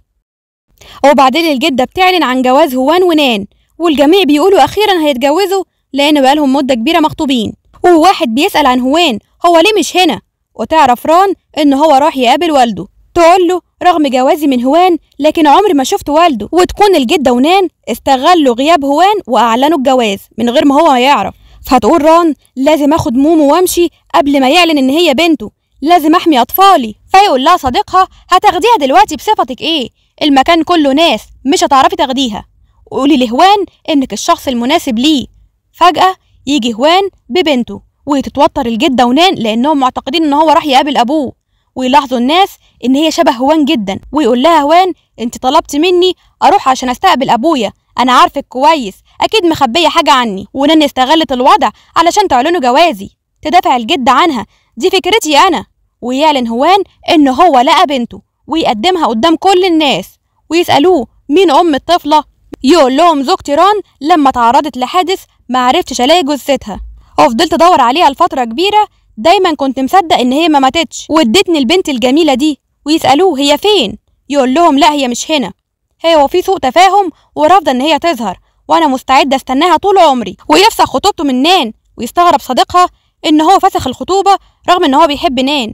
وبعدين الجدة بتعلن عن جواز هوان ونان والجميع بيقولوا أخيرا هيتجوزوا لأن بقالهم مدة كبيرة مخطوبين وواحد بيسأل عن هوان هو ليه مش هنا وتعرف ران إن هو راح يقابل والده تقول له رغم جوازي من هوان لكن عمري ما شفت والده وتكون الجدة ونان استغلوا غياب هوان وأعلنوا الجواز من غير ما هو يعرف فهتقول ران لازم اخد مومو وامشي قبل ما يعلن ان هي بنته لازم أحمي أطفالي فيقول لها صديقها هتاخديها دلوقتي بصفتك إيه المكان كله ناس مش هتعرفي تاخديها وقولي لهوان إنك الشخص المناسب ليه فجأة يجي هوان ببنته وتتوتر الجدة ونان لأنهم معتقدين إن هو راح يقابل أبوه ويلاحظوا الناس إن هي شبه هوان جدا ويقول لها هوان أنت طلبت مني أروح عشان أستقبل أبويا أنا عارفك كويس أكيد مخبية حاجة عني ونان استغلت الوضع علشان تعلنوا جوازي تدافع الجدة عنها دي فكرتي أنا ويعلن هوان إن هو لقى بنته ويقدمها قدام كل الناس ويسألوه مين أم الطفلة يقول لهم زوجتي ران لما تعرضت لحادث معرفتش ألاقي جثتها وفضلت أدور عليها لفترة كبيرة دايما كنت مصدق إن هي ما ماتتش وادتني البنت الجميلة دي ويسألوه هي فين يقول لهم لا هي مش هنا هي وفي سوء تفاهم ورافضة إن هي تظهر وأنا مستعدة أستناها طول عمري ويفسخ خطوبته من نان ويستغرب صديقها إن هو فسخ الخطوبة رغم إن هو بيحب نان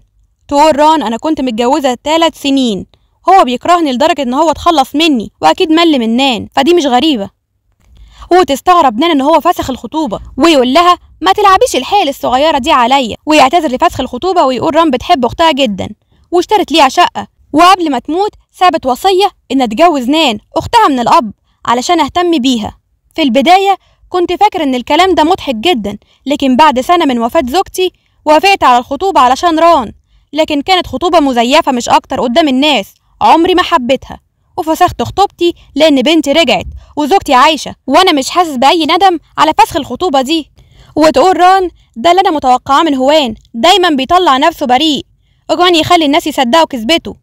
تقول ران انا كنت متجوزه تلات سنين هو بيكرهني لدرجه ان هو اتخلص مني واكيد مل من نان فدي مش غريبه وتستغرب نان ان هو فسخ الخطوبه ويقول لها ما تلعبيش الحيل الصغيره دي عليا ويعتذر لفسخ الخطوبه ويقول ران بتحب اختها جدا واشترت ليها شقه وقبل ما تموت سابت وصيه ان اتجوز نان اختها من الاب علشان اهتم بيها في البدايه كنت فاكر ان الكلام ده مضحك جدا لكن بعد سنه من وفاه زوجتي وافقت على الخطوبه علشان ران لكن كانت خطوبة مزيفة مش أكتر قدام الناس عمري ما حبيتها وفسخت خطوبتي لأن بنتي رجعت وزوجتي عايشة وأنا مش حاسس بأي ندم على فسخ الخطوبة دي وتقول ران ده اللي أنا متوقعاه من هوان دايما بيطلع نفسه بريء وكمان يخلي الناس يصدقوا كذبته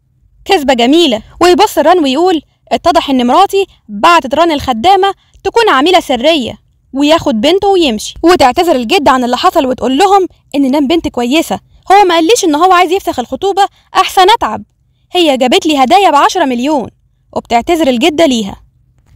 كذبة جميلة ويبص ران ويقول اتضح إن مراتي بعتت ران الخدامة تكون عميلة سرية وياخد بنته ويمشي وتعتذر الجد عن اللي حصل وتقول لهم إن نام بنت كويسة هو ما قاليش ان هو عايز يفسخ الخطوبه احسن اتعب هي جابت لي هدايا بعشرة مليون وبتعتذر الجده ليها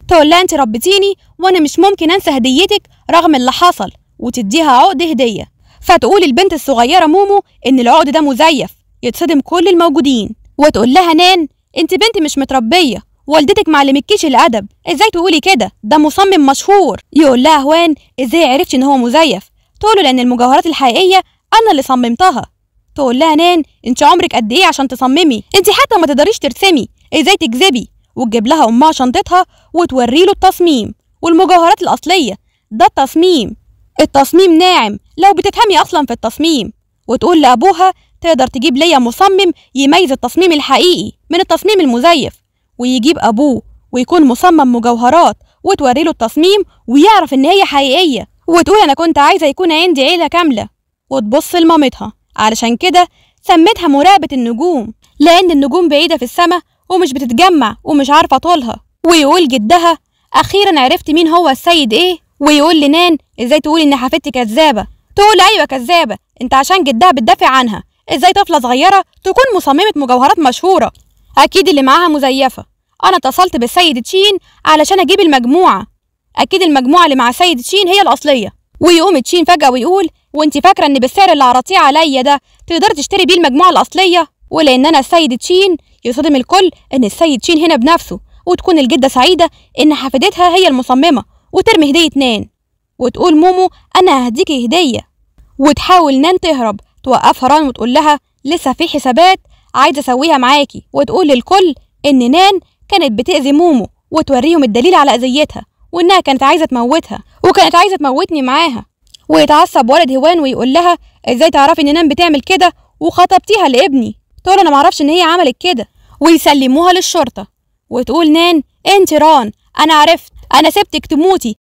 تقول لها انت ربتيني وانا مش ممكن انسى هديتك رغم اللي حصل وتديها عقد هديه فتقول البنت الصغيره مومو ان العقد ده مزيف يتصدم كل الموجودين وتقول لها نان انت بنت مش متربيه والدتك معلمتكيش الادب ازاي تقولي كده ده مصمم مشهور يقول لها هوان ازاي عرفتي ان هو مزيف تقول لان المجوهرات الحقيقيه انا اللي صممتها تقول لها نان انت عمرك قد ايه عشان تصممي انت حتى ما تقدريش ترسمي ازاي تكذبي وتجيب لها امها شنطتها وتوري له التصميم والمجوهرات الاصليه ده التصميم التصميم ناعم لو بتفهمي اصلا في التصميم وتقول لابوها تقدر تجيب ليا مصمم يميز التصميم الحقيقي من التصميم المزيف ويجيب ابوه ويكون مصمم مجوهرات وتوري له التصميم ويعرف ان هي حقيقيه وتقول انا كنت عايزه يكون عندي عيله كامله وتبص لمامتها علشان كده سميتها مراقبة النجوم لأن النجوم بعيدة في السماء ومش بتتجمع ومش عارفة طولها ويقول جدها أخيرا عرفت مين هو السيد إيه ويقول لنان إزاي تقول إن حفيدتي كذابة تقول أيوة كذابة أنت عشان جدها بتدافع عنها إزاي طفلة صغيرة تكون مصممة مجوهرات مشهورة أكيد اللي معاها مزيفة أنا اتصلت بالسيد تشين علشان أجيب المجموعة أكيد المجموعة اللي مع سيد تشين هي الأصلية ويقوم تشين فجأة ويقول وانت فاكره ان بالسعر اللي عرضتيه عليا ده تقدر تشتري بيه المجموعه الاصليه ولان انا السيد تشين يصدم الكل ان السيد شين هنا بنفسه وتكون الجده سعيده ان حفيدتها هي المصممه وترمي هديه نان وتقول مومو انا هديكي هديه وتحاول نان تهرب توقفها ران وتقول لها لسه في حسابات عايزه اسويها معاكي وتقول للكل ان نان كانت بتاذي مومو وتوريهم الدليل على اذيتها وانها كانت عايزه تموتها وكانت عايزه تموتني معاها ويتعصب ولد هوان ويقول لها ازاي تعرفي ان نان بتعمل كده وخطبتيها لابني تقول انا معرفش ان هي عملت كده ويسلموها للشرطه وتقول نان انت ران انا عرفت انا سبتك تموتي